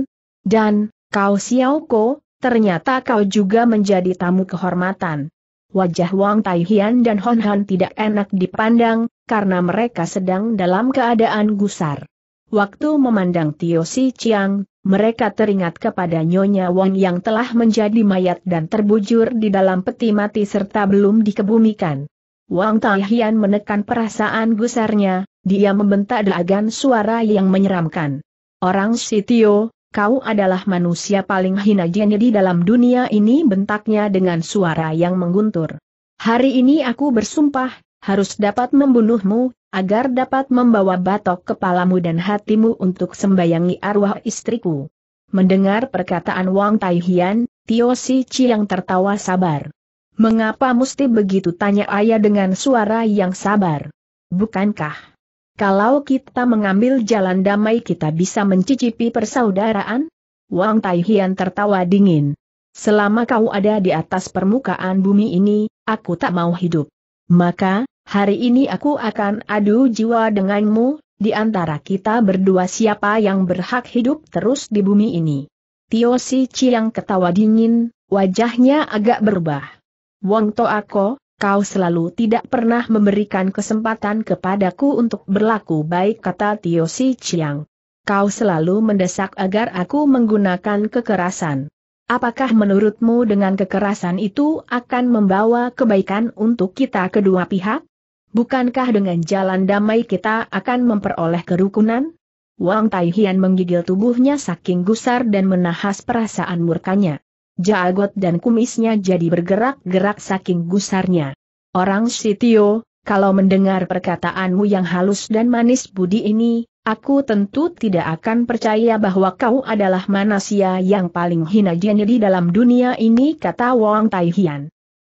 Dan, kau Xiao Ko, ternyata kau juga menjadi tamu kehormatan. Wajah Wang Tai Hian dan Hon Hon tidak enak dipandang, karena mereka sedang dalam keadaan gusar. Waktu memandang Tio Si Chiang, mereka teringat kepada Nyonya Wong yang telah menjadi mayat dan terbujur di dalam peti mati serta belum dikebumikan. Wang Taihian menekan perasaan gusarnya, dia membentak dengan suara yang menyeramkan. Orang Sitio, kau adalah manusia paling hina jenis di dalam dunia ini bentaknya dengan suara yang mengguntur. Hari ini aku bersumpah, harus dapat membunuhmu, agar dapat membawa batok kepalamu dan hatimu untuk sembayangi arwah istriku. Mendengar perkataan Wang Tai Tio Si yang tertawa sabar. Mengapa mesti begitu tanya ayah dengan suara yang sabar? Bukankah? Kalau kita mengambil jalan damai kita bisa mencicipi persaudaraan? Wang Tai tertawa dingin. Selama kau ada di atas permukaan bumi ini, aku tak mau hidup. Maka, Hari ini aku akan adu jiwa denganmu, di antara kita berdua siapa yang berhak hidup terus di bumi ini. Tio Si Chiang ketawa dingin, wajahnya agak berubah. Wong To Ako, kau selalu tidak pernah memberikan kesempatan kepadaku untuk berlaku baik kata Tio Si Chiang. Kau selalu mendesak agar aku menggunakan kekerasan. Apakah menurutmu dengan kekerasan itu akan membawa kebaikan untuk kita kedua pihak? Bukankah dengan jalan damai kita akan memperoleh kerukunan? Wang Tai menggigil tubuhnya saking gusar dan menahas perasaan murkanya. Jagot dan kumisnya jadi bergerak-gerak saking gusarnya. Orang Sitio, kalau mendengar perkataanmu yang halus dan manis budi ini, aku tentu tidak akan percaya bahwa kau adalah manusia yang paling hina di dalam dunia ini kata Wang Tai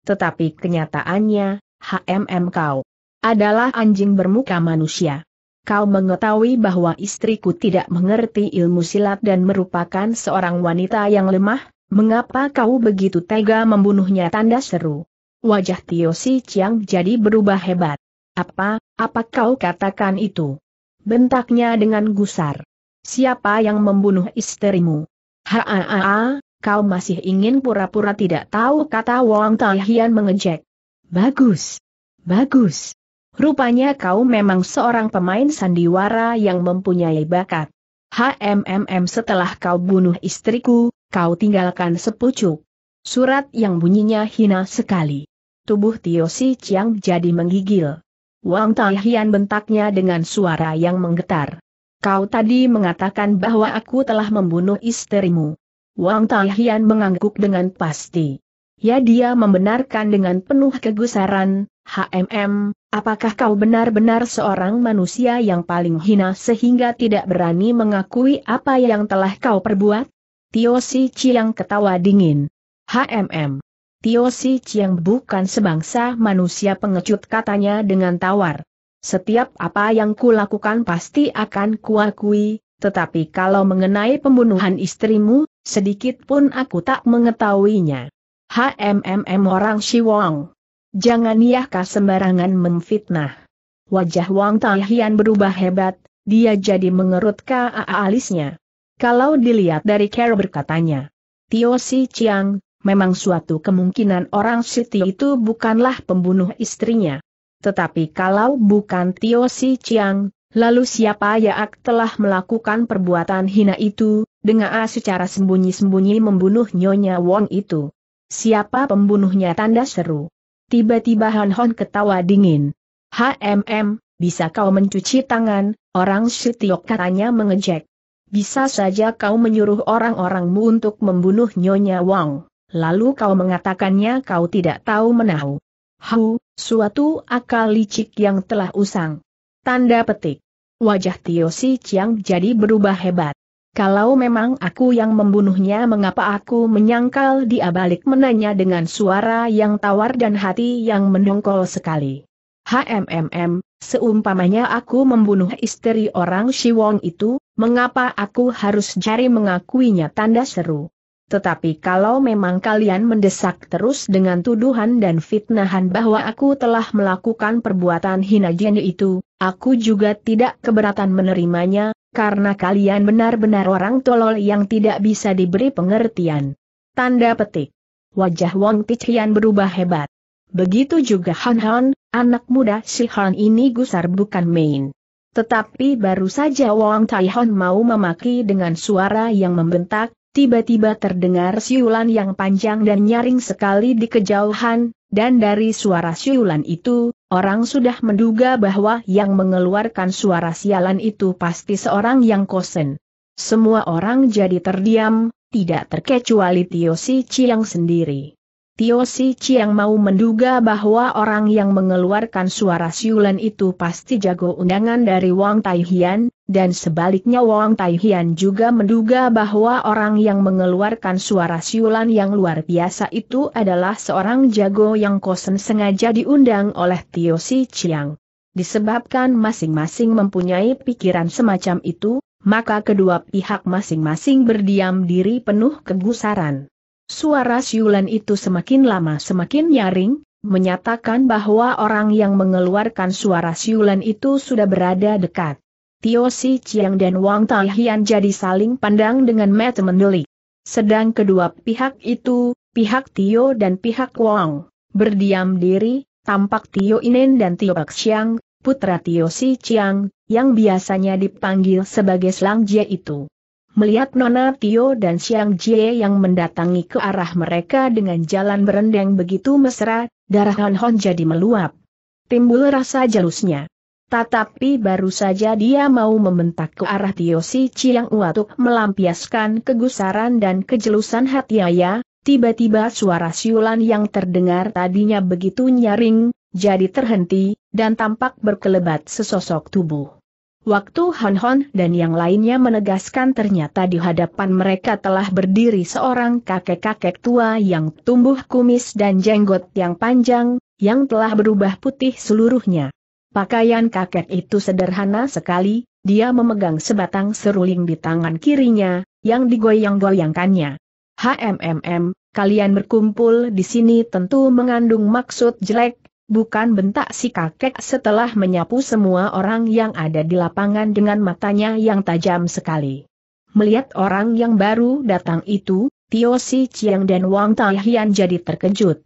Tetapi kenyataannya, HMM kau adalah anjing bermuka manusia. Kau mengetahui bahwa istriku tidak mengerti ilmu silat dan merupakan seorang wanita yang lemah, mengapa kau begitu tega membunuhnya tanda seru. Wajah Tio Si Chiang jadi berubah hebat. Apa, apa kau katakan itu? Bentaknya dengan gusar. Siapa yang membunuh istrimu? Haa, kau masih ingin pura-pura tidak tahu kata Wang Taihian mengejek. Bagus. Bagus. Rupanya kau memang seorang pemain sandiwara yang mempunyai bakat. HMMM setelah kau bunuh istriku, kau tinggalkan sepucuk. Surat yang bunyinya hina sekali. Tubuh Tio Si Chiang jadi menggigil. Wang Tai Hian bentaknya dengan suara yang menggetar. Kau tadi mengatakan bahwa aku telah membunuh istrimu. Wang Tai Hian mengangguk dengan pasti. Ya dia membenarkan dengan penuh kegusaran, HMM, apakah kau benar-benar seorang manusia yang paling hina sehingga tidak berani mengakui apa yang telah kau perbuat? Tio Si Chiang ketawa dingin. HMM. Tio Si Chiang bukan sebangsa manusia pengecut katanya dengan tawar. Setiap apa yang kulakukan pasti akan kuakui, tetapi kalau mengenai pembunuhan istrimu, sedikit pun aku tak mengetahuinya. HMM orang Shiwong. Jangan Yahka sembarangan memfitnah. Wajah Wang Taihian berubah hebat, dia jadi mengerut ke alisnya. Kalau dilihat dari cara berkatanya, Tio Si Chiang, memang suatu kemungkinan orang Siti itu bukanlah pembunuh istrinya. Tetapi kalau bukan Tio Si Chiang, lalu siapa Yaak telah melakukan perbuatan hina itu, dengan secara sembunyi-sembunyi membunuh Nyonya Wong itu? Siapa pembunuhnya tanda seru? Tiba-tiba Han Hon ketawa dingin. HMM, bisa kau mencuci tangan, orang Sitiok katanya mengejek. Bisa saja kau menyuruh orang-orangmu untuk membunuh Nyonya Wang, lalu kau mengatakannya kau tidak tahu menahu. Hu, suatu akal licik yang telah usang. Tanda petik. Wajah Tio Si Chiang jadi berubah hebat. Kalau memang aku yang membunuhnya mengapa aku menyangkal dia balik menanya dengan suara yang tawar dan hati yang mendongkol sekali. HMMM, seumpamanya aku membunuh istri orang Wong itu, mengapa aku harus jari mengakuinya tanda seru. Tetapi kalau memang kalian mendesak terus dengan tuduhan dan fitnahan bahwa aku telah melakukan perbuatan hina jeni itu, aku juga tidak keberatan menerimanya, karena kalian benar-benar orang tolol yang tidak bisa diberi pengertian. Tanda petik. Wajah Wong Tichian berubah hebat. Begitu juga Han Han, anak muda si Han ini gusar bukan main. Tetapi baru saja Wong Tai Han mau memaki dengan suara yang membentak, tiba-tiba terdengar siulan yang panjang dan nyaring sekali di kejauhan, dan dari suara siulan itu, Orang sudah menduga bahwa yang mengeluarkan suara sialan itu pasti seorang yang kosen. Semua orang jadi terdiam, tidak terkecuali Tio Si Chiang sendiri. Tio Si Chiang mau menduga bahwa orang yang mengeluarkan suara sialan itu pasti jago undangan dari Wang Taihian? Dan sebaliknya Wang Taihian juga menduga bahwa orang yang mengeluarkan suara siulan yang luar biasa itu adalah seorang jago yang kosen sengaja diundang oleh Tio Si Chiang. Disebabkan masing-masing mempunyai pikiran semacam itu, maka kedua pihak masing-masing berdiam diri penuh kegusaran. Suara siulan itu semakin lama semakin nyaring, menyatakan bahwa orang yang mengeluarkan suara siulan itu sudah berada dekat. Tio Si Chiang dan Wang Tai Hian jadi saling pandang dengan mata mendelik. Sedang kedua pihak itu, pihak Tio dan pihak Wang, berdiam diri, tampak Tio Inen dan Tio Pak Xiang, putra Tio Si Chiang, yang biasanya dipanggil sebagai Selang Jie itu. Melihat Nona Tio dan Siang Jie yang mendatangi ke arah mereka dengan jalan berendeng begitu mesra, darah Hon Hon jadi meluap. Timbul rasa jelusnya. Tetapi baru saja dia mau membentak ke arah Tio Si Chiang untuk melampiaskan kegusaran dan kejelusan hati Yaya, tiba-tiba suara siulan yang terdengar tadinya begitu nyaring, jadi terhenti, dan tampak berkelebat sesosok tubuh. Waktu Hon Hon dan yang lainnya menegaskan ternyata di hadapan mereka telah berdiri seorang kakek-kakek tua yang tumbuh kumis dan jenggot yang panjang, yang telah berubah putih seluruhnya. Pakaian kakek itu sederhana sekali, dia memegang sebatang seruling di tangan kirinya, yang digoyang-goyangkannya. HMMM, kalian berkumpul di sini tentu mengandung maksud jelek, bukan bentak si kakek setelah menyapu semua orang yang ada di lapangan dengan matanya yang tajam sekali. Melihat orang yang baru datang itu, Tio Si Chiang dan Wang Taihian jadi terkejut.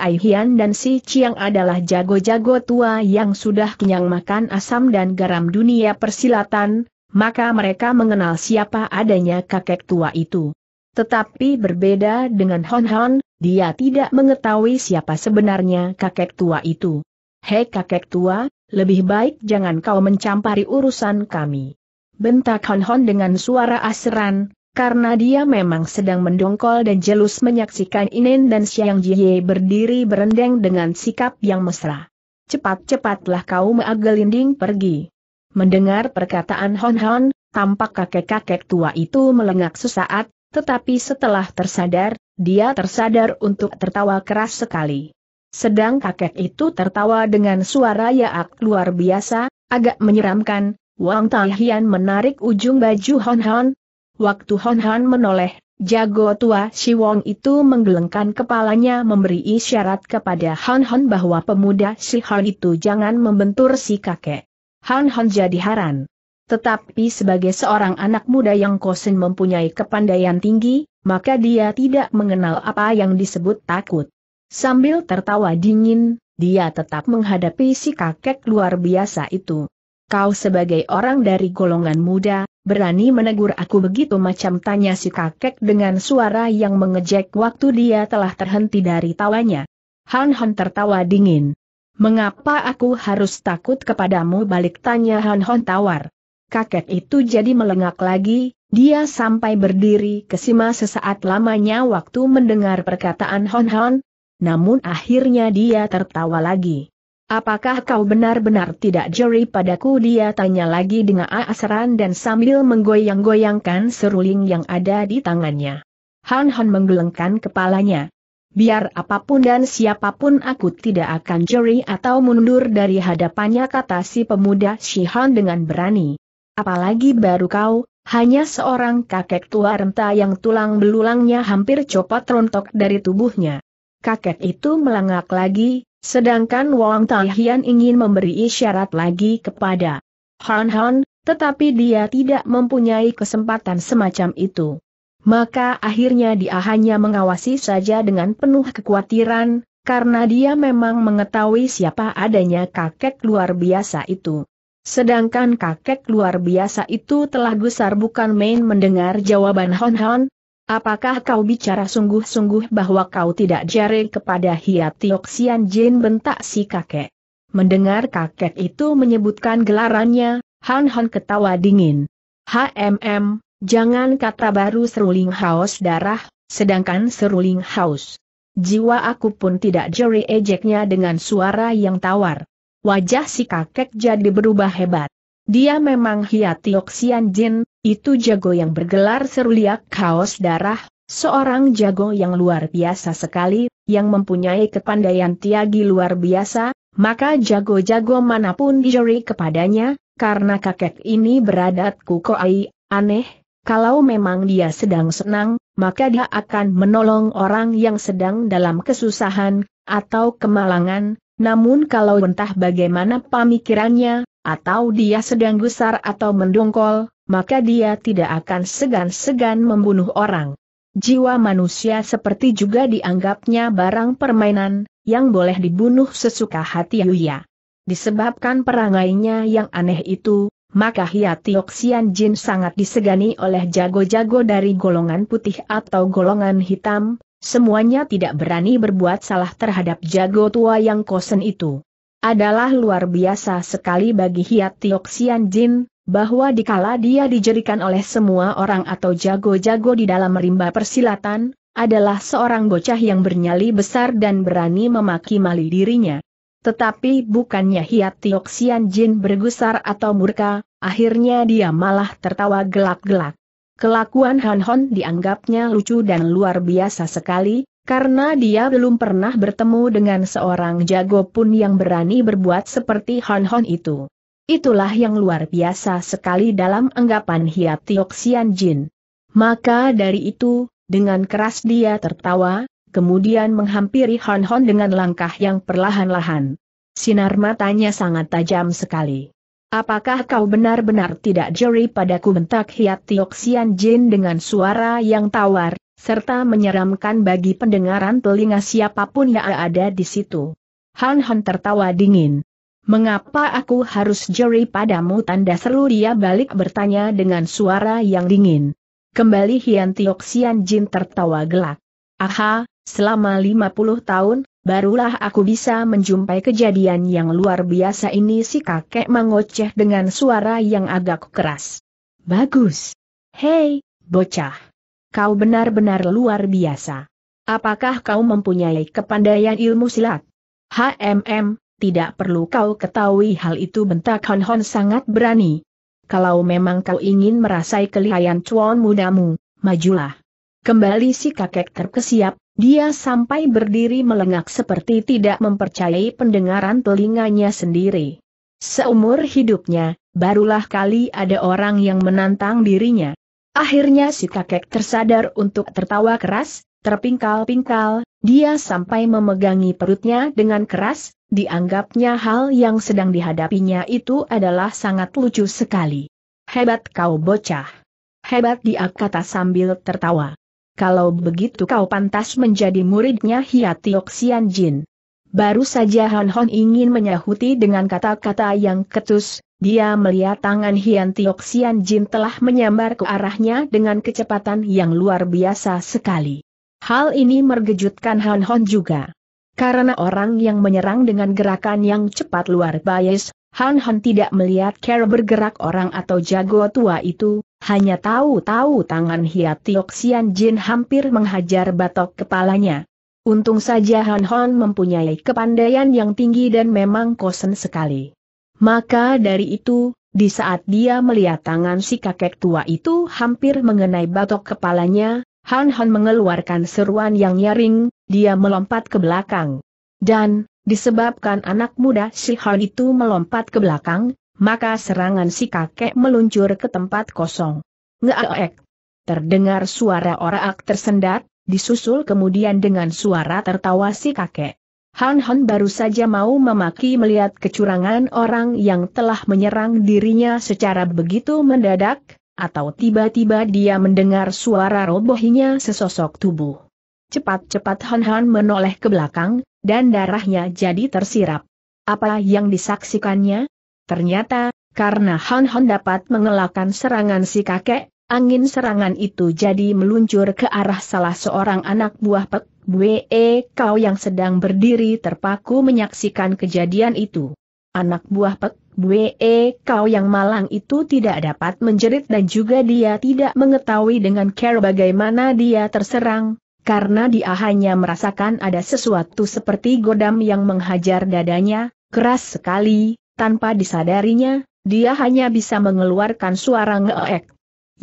Tai Hian dan Si Chiang adalah jago-jago tua yang sudah kenyang makan asam dan garam dunia persilatan, maka mereka mengenal siapa adanya kakek tua itu. Tetapi berbeda dengan Hon Hon, dia tidak mengetahui siapa sebenarnya kakek tua itu. Hei kakek tua, lebih baik jangan kau mencampari urusan kami. Bentak Hon Hon dengan suara aseran, karena dia memang sedang mendongkol dan jelus menyaksikan Inen dan Siang Jie berdiri berendeng dengan sikap yang mesra. Cepat-cepatlah kau meagelinding pergi. Mendengar perkataan Hon Hon, tampak kakek-kakek tua itu melengak sesaat, tetapi setelah tersadar, dia tersadar untuk tertawa keras sekali. Sedang kakek itu tertawa dengan suara yaak luar biasa, agak menyeramkan, Wang Hian menarik ujung baju Hon Hon, Waktu Hon Han menoleh, jago tua Si Wong itu menggelengkan kepalanya memberi isyarat kepada Han Han bahwa pemuda Si Han itu jangan membentur si kakek. Han Han jadi haran. Tetapi sebagai seorang anak muda yang kosin mempunyai kepandaian tinggi, maka dia tidak mengenal apa yang disebut takut. Sambil tertawa dingin, dia tetap menghadapi si kakek luar biasa itu. Kau sebagai orang dari golongan muda, Berani menegur aku begitu macam tanya si kakek dengan suara yang mengejek waktu dia telah terhenti dari tawanya. Han Hon tertawa dingin. Mengapa aku harus takut kepadamu balik tanya Han Hon tawar. Kakek itu jadi melengak lagi, dia sampai berdiri kesima sesaat lamanya waktu mendengar perkataan Hon Hon, namun akhirnya dia tertawa lagi. Apakah kau benar-benar tidak jeri padaku dia tanya lagi dengan aasaran dan sambil menggoyang-goyangkan seruling yang ada di tangannya. Han Han menggelengkan kepalanya. Biar apapun dan siapapun aku tidak akan jeri atau mundur dari hadapannya kata si pemuda Shi Han dengan berani. Apalagi baru kau, hanya seorang kakek tua renta yang tulang belulangnya hampir copot rontok dari tubuhnya. Kakek itu melangak lagi, Sedangkan Wang Tahian ingin memberi isyarat lagi kepada Han Han, tetapi dia tidak mempunyai kesempatan semacam itu. Maka akhirnya dia hanya mengawasi saja dengan penuh kekhawatiran, karena dia memang mengetahui siapa adanya kakek luar biasa itu. Sedangkan kakek luar biasa itu telah gusar bukan main mendengar jawaban Hon Hon, Apakah kau bicara sungguh-sungguh bahwa kau tidak jare kepada Hiat Xian Jin bentak si kakek? Mendengar kakek itu menyebutkan gelarannya, Han Han ketawa dingin. HMM, jangan kata baru seruling haus darah, sedangkan seruling haus. Jiwa aku pun tidak jari ejeknya dengan suara yang tawar. Wajah si kakek jadi berubah hebat. Dia memang Hiat Xian Jin, itu jago yang bergelar seruliak kaos darah, seorang jago yang luar biasa sekali, yang mempunyai kepandaian tiagi luar biasa, maka jago-jago manapun dijeri kepadanya, karena kakek ini beradat kukoai, aneh, kalau memang dia sedang senang, maka dia akan menolong orang yang sedang dalam kesusahan, atau kemalangan, namun kalau entah bagaimana pemikirannya, atau dia sedang gusar atau mendongkol, maka dia tidak akan segan-segan membunuh orang. Jiwa manusia seperti juga dianggapnya barang permainan, yang boleh dibunuh sesuka hati Yuya. Disebabkan perangainya yang aneh itu, maka Hiati Oksian Jin sangat disegani oleh jago-jago dari golongan putih atau golongan hitam, semuanya tidak berani berbuat salah terhadap jago tua yang kosen itu. Adalah luar biasa sekali bagi Hiati Oksian Jin, bahwa dikala dia dijerikan oleh semua orang atau jago-jago di dalam rimba persilatan, adalah seorang bocah yang bernyali besar dan berani memaki-mali dirinya. Tetapi bukannya Hiat Tioksian Jin bergusar atau murka, akhirnya dia malah tertawa gelak-gelak. Kelakuan Han Hon dianggapnya lucu dan luar biasa sekali, karena dia belum pernah bertemu dengan seorang jago pun yang berani berbuat seperti Han Hon itu. Itulah yang luar biasa sekali dalam anggapan Hiap Tiok Jin. Maka dari itu, dengan keras dia tertawa, kemudian menghampiri Hon Hon dengan langkah yang perlahan-lahan. Sinar matanya sangat tajam sekali. Apakah kau benar-benar tidak jeri padaku bentak Hiap Tiok Sian Jin dengan suara yang tawar, serta menyeramkan bagi pendengaran telinga siapapun yang ada di situ. Han Han tertawa dingin. Mengapa aku harus jeri padamu? Tanda seru dia balik bertanya dengan suara yang dingin. Kembali Hian Tiok Jin tertawa gelak. Aha, selama 50 tahun, barulah aku bisa menjumpai kejadian yang luar biasa ini si kakek mengoceh dengan suara yang agak keras. Bagus. Hei, bocah. Kau benar-benar luar biasa. Apakah kau mempunyai kepandaian ilmu silat? HMM, tidak perlu kau ketahui hal itu bentak Hon Hon sangat berani. Kalau memang kau ingin merasai kelihayan cuan mudamu, majulah. Kembali si kakek terkesiap, dia sampai berdiri melengak seperti tidak mempercayai pendengaran telinganya sendiri. Seumur hidupnya, barulah kali ada orang yang menantang dirinya. Akhirnya si kakek tersadar untuk tertawa keras, terpingkal-pingkal, dia sampai memegangi perutnya dengan keras, dianggapnya hal yang sedang dihadapinya itu adalah sangat lucu sekali. Hebat kau bocah. Hebat dia kata sambil tertawa. Kalau begitu kau pantas menjadi muridnya Hiatiok Sian Jin. Baru saja Hon Hon ingin menyahuti dengan kata-kata yang ketus, dia melihat tangan Hian Tiok Jin telah menyambar ke arahnya dengan kecepatan yang luar biasa sekali. Hal ini mergejutkan Han Hon juga. Karena orang yang menyerang dengan gerakan yang cepat luar bias, Han Han tidak melihat cara bergerak orang atau jago tua itu, hanya tahu-tahu tangan Hiat Tioxian Jin hampir menghajar batok kepalanya. Untung saja Han Han mempunyai kepandaian yang tinggi dan memang kosen sekali. Maka dari itu, di saat dia melihat tangan si kakek tua itu hampir mengenai batok kepalanya, Han Han mengeluarkan seruan yang nyaring, dia melompat ke belakang. Dan, disebabkan anak muda si Han itu melompat ke belakang, maka serangan si kakek meluncur ke tempat kosong. Ngeek. Terdengar suara oraak tersendat, disusul kemudian dengan suara tertawa si kakek. Han Han baru saja mau memaki melihat kecurangan orang yang telah menyerang dirinya secara begitu mendadak, atau tiba-tiba dia mendengar suara robohnya sesosok tubuh. Cepat-cepat Han Han menoleh ke belakang, dan darahnya jadi tersirap. Apa yang disaksikannya? Ternyata, karena Han Han dapat mengelakkan serangan si kakek, angin serangan itu jadi meluncur ke arah salah seorang anak buah Pek Bwe Kau yang sedang berdiri terpaku menyaksikan kejadian itu. Anak buah Pek Bue kau yang malang itu tidak dapat menjerit dan juga dia tidak mengetahui dengan care bagaimana dia terserang, karena dia hanya merasakan ada sesuatu seperti godam yang menghajar dadanya, keras sekali, tanpa disadarinya, dia hanya bisa mengeluarkan suara ngeek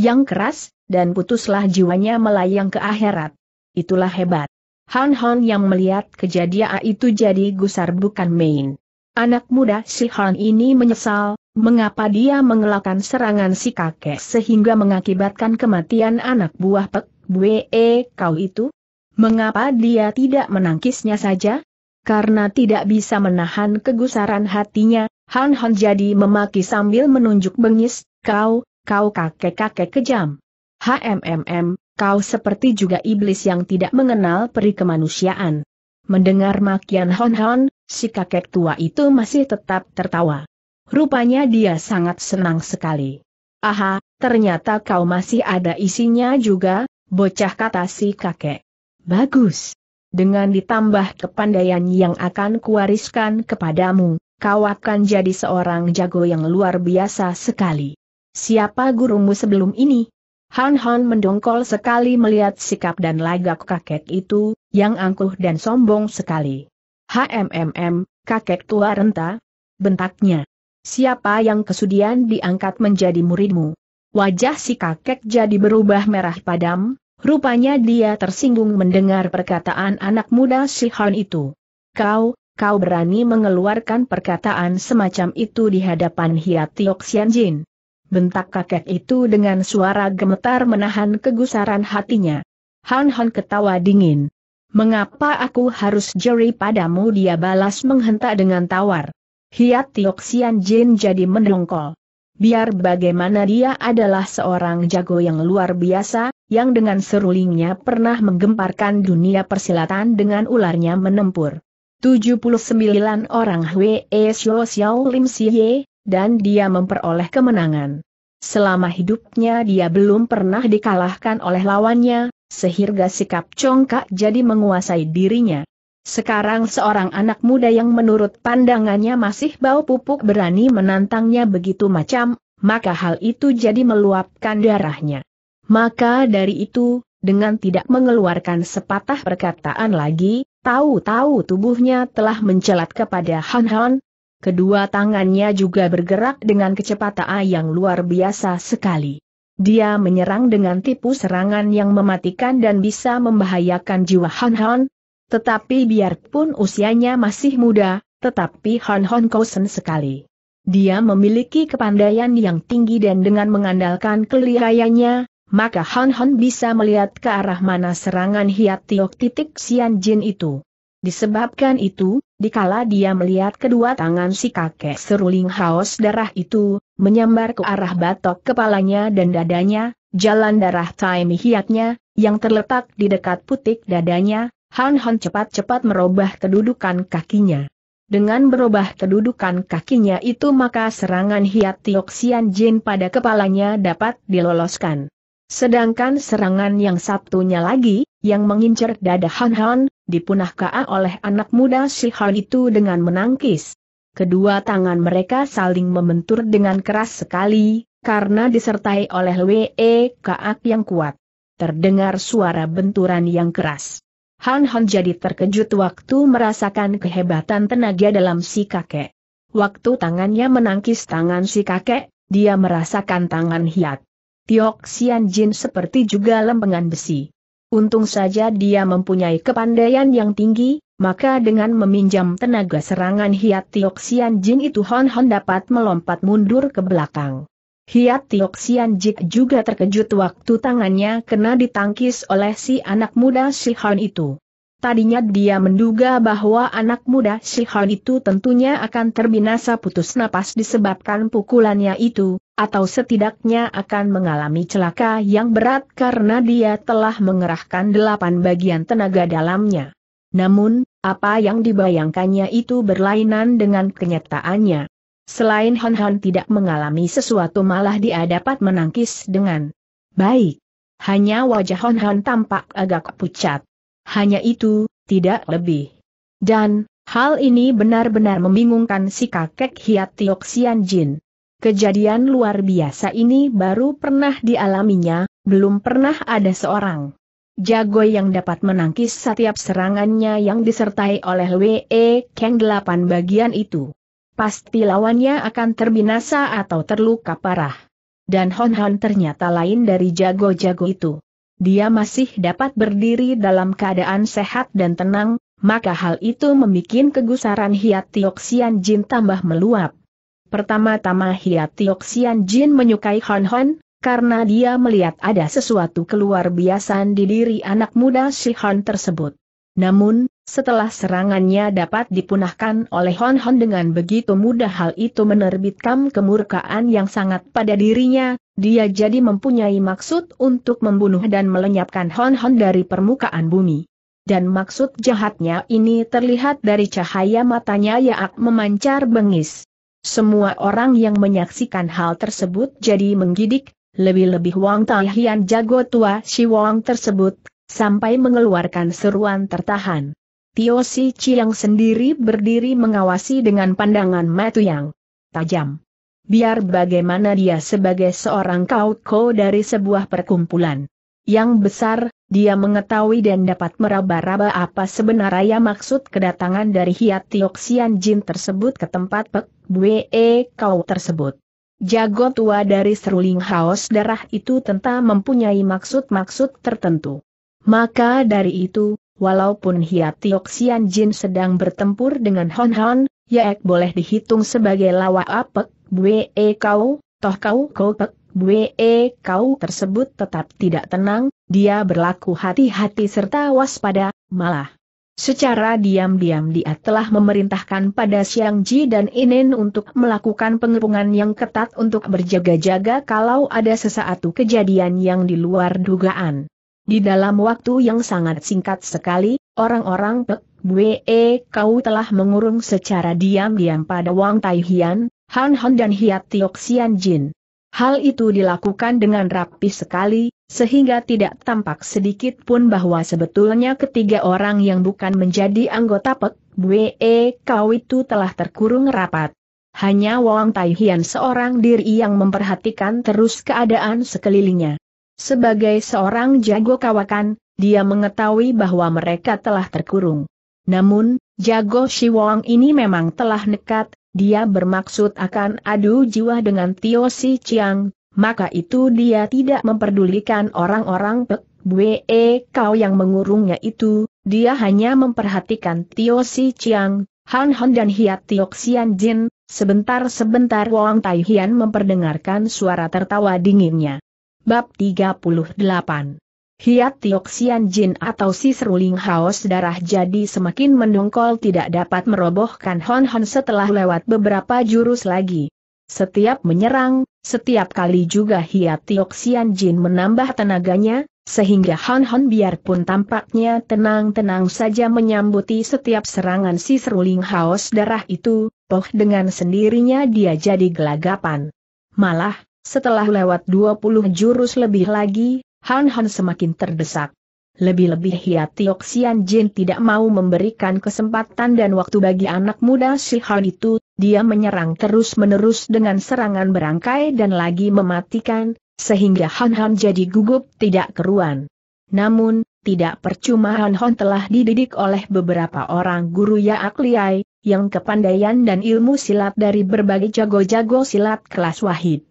yang keras, dan putuslah jiwanya melayang ke akhirat. Itulah hebat. Han Han yang melihat kejadian itu jadi gusar bukan main. Anak muda si Han ini menyesal, mengapa dia mengelakkan serangan si kakek sehingga mengakibatkan kematian anak buah Pek Bue kau itu? Mengapa dia tidak menangkisnya saja? Karena tidak bisa menahan kegusaran hatinya, Han Han jadi memaki sambil menunjuk bengis, kau, kau kakek-kakek kejam. HMMM, kau seperti juga iblis yang tidak mengenal peri kemanusiaan. Mendengar makian Hon Hon, si kakek tua itu masih tetap tertawa. Rupanya dia sangat senang sekali. Aha, ternyata kau masih ada isinya juga, bocah kata si kakek. Bagus. Dengan ditambah kepandaian yang akan kuwariskan kepadamu, kau akan jadi seorang jago yang luar biasa sekali. Siapa gurumu sebelum ini? Han Han mendongkol sekali melihat sikap dan lagak kakek itu, yang angkuh dan sombong sekali. HMMM, kakek tua renta, bentaknya. Siapa yang kesudian diangkat menjadi muridmu? Wajah si kakek jadi berubah merah padam, rupanya dia tersinggung mendengar perkataan anak muda si Han itu. Kau, kau berani mengeluarkan perkataan semacam itu di hadapan Hiatiok Jin? Bentak kakek itu dengan suara gemetar menahan kegusaran hatinya. Han Han ketawa dingin. Mengapa aku harus jeri padamu dia balas menghentak dengan tawar. Hiat Tiok Jin jadi mendongkol. Biar bagaimana dia adalah seorang jago yang luar biasa, yang dengan serulingnya pernah menggemparkan dunia persilatan dengan ularnya menempur. 79 orang Hwe Shou Xiao Lim Siye, dan dia memperoleh kemenangan. Selama hidupnya dia belum pernah dikalahkan oleh lawannya, sehingga sikap congkak jadi menguasai dirinya. Sekarang seorang anak muda yang menurut pandangannya masih bau pupuk berani menantangnya begitu macam, maka hal itu jadi meluapkan darahnya. Maka dari itu, dengan tidak mengeluarkan sepatah perkataan lagi, tahu-tahu tubuhnya telah mencelat kepada Han Han. Kedua tangannya juga bergerak dengan kecepatan yang luar biasa sekali. Dia menyerang dengan tipu serangan yang mematikan dan bisa membahayakan jiwa Han Han. Tetapi biarpun usianya masih muda, tetapi Han Han kosen sekali. Dia memiliki kepandaian yang tinggi dan dengan mengandalkan kelihayanya, maka Han Han bisa melihat ke arah mana serangan Hiat Tiok titik Sian Jin itu. Disebabkan itu, Dikala dia melihat kedua tangan si kakek seruling haus darah itu, menyambar ke arah batok kepalanya dan dadanya, jalan darah time hiatnya, yang terletak di dekat putik dadanya, Han Han cepat-cepat merubah kedudukan kakinya. Dengan berubah kedudukan kakinya itu maka serangan hiat Tioxian Jin pada kepalanya dapat diloloskan. Sedangkan serangan yang satunya lagi, yang mengincar dada Han Han, dipunahkan oleh anak muda si Han itu dengan menangkis. Kedua tangan mereka saling membentur dengan keras sekali, karena disertai oleh Wee Kaak yang kuat. Terdengar suara benturan yang keras. Han Han jadi terkejut waktu merasakan kehebatan tenaga dalam si kakek. Waktu tangannya menangkis tangan si kakek, dia merasakan tangan hiat. Jin seperti juga lempengan besi. Untung saja dia mempunyai kepandaian yang tinggi, maka dengan meminjam tenaga serangan Hiat Jin itu Hon Hon dapat melompat mundur ke belakang. Hiat Jik juga terkejut waktu tangannya kena ditangkis oleh si anak muda si Hon itu. Tadinya dia menduga bahwa anak muda si Hon itu tentunya akan terbinasa putus napas disebabkan pukulannya itu, atau setidaknya akan mengalami celaka yang berat karena dia telah mengerahkan delapan bagian tenaga dalamnya. Namun, apa yang dibayangkannya itu berlainan dengan kenyataannya. Selain Hon Hon tidak mengalami sesuatu malah dia dapat menangkis dengan baik. Hanya wajah Hon Hon tampak agak pucat. Hanya itu, tidak lebih. Dan, hal ini benar-benar membingungkan si kakek Hiat Tiok Jin. Kejadian luar biasa ini baru pernah dialaminya, belum pernah ada seorang jago yang dapat menangkis setiap serangannya yang disertai oleh W.E. Kang delapan bagian itu. Pasti lawannya akan terbinasa atau terluka parah. Dan Hon Hon ternyata lain dari jago-jago itu. Dia masih dapat berdiri dalam keadaan sehat dan tenang, maka hal itu membuat kegusaran Hiat Tioksian Jin tambah meluap. Pertama-tama Tiok Sian Jin menyukai Hon Hon, karena dia melihat ada sesuatu keluar biasa di diri anak muda si Hon tersebut. Namun, setelah serangannya dapat dipunahkan oleh Hon Hon dengan begitu mudah hal itu menerbitkan kemurkaan yang sangat pada dirinya, dia jadi mempunyai maksud untuk membunuh dan melenyapkan Hon Hon dari permukaan bumi dan maksud jahatnya ini terlihat dari cahaya matanya yang memancar bengis. Semua orang yang menyaksikan hal tersebut jadi menggidik, lebih-lebih Wang Taihian jago tua si Wang tersebut, sampai mengeluarkan seruan tertahan. Tio Si Chiang sendiri berdiri mengawasi dengan pandangan matu yang tajam. Biar bagaimana dia sebagai seorang kau-kau dari sebuah perkumpulan yang besar, dia mengetahui dan dapat meraba-raba apa sebenarnya maksud kedatangan dari Hiat Tioxian Jin tersebut ke tempat Pek Bue e Kau tersebut. Jago tua dari seruling haos darah itu tentu mempunyai maksud-maksud tertentu. Maka dari itu, walaupun Hiat Tioxian Jin sedang bertempur dengan Hon Hon, Yaek boleh dihitung sebagai lawa apek Bue e Kau, Toh Kau Kau Pek Bue kau tersebut tetap tidak tenang, dia berlaku hati-hati serta waspada, malah. Secara diam-diam dia telah memerintahkan pada Siang Ji dan Inin untuk melakukan pengepungan yang ketat untuk berjaga-jaga kalau ada sesuatu kejadian yang di luar dugaan. Di dalam waktu yang sangat singkat sekali, orang-orang Pek Bue Kau telah mengurung secara diam-diam pada Wang Tai Hian, Han Han dan Hiat Tiok Xian Jin. Hal itu dilakukan dengan rapi sekali, sehingga tidak tampak sedikit pun bahwa sebetulnya ketiga orang yang bukan menjadi anggota Pek Bwe Kau itu telah terkurung rapat. Hanya Wang Taihian seorang diri yang memperhatikan terus keadaan sekelilingnya. Sebagai seorang jago kawakan, dia mengetahui bahwa mereka telah terkurung. Namun, jago Shi Wang ini memang telah nekat, dia bermaksud akan adu jiwa dengan Tio Si Chiang, maka itu dia tidak memperdulikan orang-orang Pek Bwe Kau yang mengurungnya itu, dia hanya memperhatikan Tio Si Chiang, Han Hon dan Hiat Tio Xian Jin, sebentar-sebentar Wang Tai Hian memperdengarkan suara tertawa dinginnya. Bab 38 Hiat Tioxian Jin atau si seruling haos darah jadi semakin mendongkol tidak dapat merobohkan Hon Hon setelah lewat beberapa jurus lagi. Setiap menyerang, setiap kali juga Hiat Tioxian Jin menambah tenaganya, sehingga Hon Hon biarpun tampaknya tenang-tenang saja menyambuti setiap serangan si seruling haos darah itu, toh dengan sendirinya dia jadi gelagapan. Malah, setelah lewat 20 jurus lebih lagi, Han Han semakin terdesak. Lebih-lebih Hia Tiok Jin tidak mau memberikan kesempatan dan waktu bagi anak muda si Han itu, dia menyerang terus-menerus dengan serangan berangkai dan lagi mematikan, sehingga Han Han jadi gugup tidak keruan. Namun, tidak percuma Han Han telah dididik oleh beberapa orang guru Yaak Liai, yang kepandaian dan ilmu silat dari berbagai jago-jago silat kelas wahid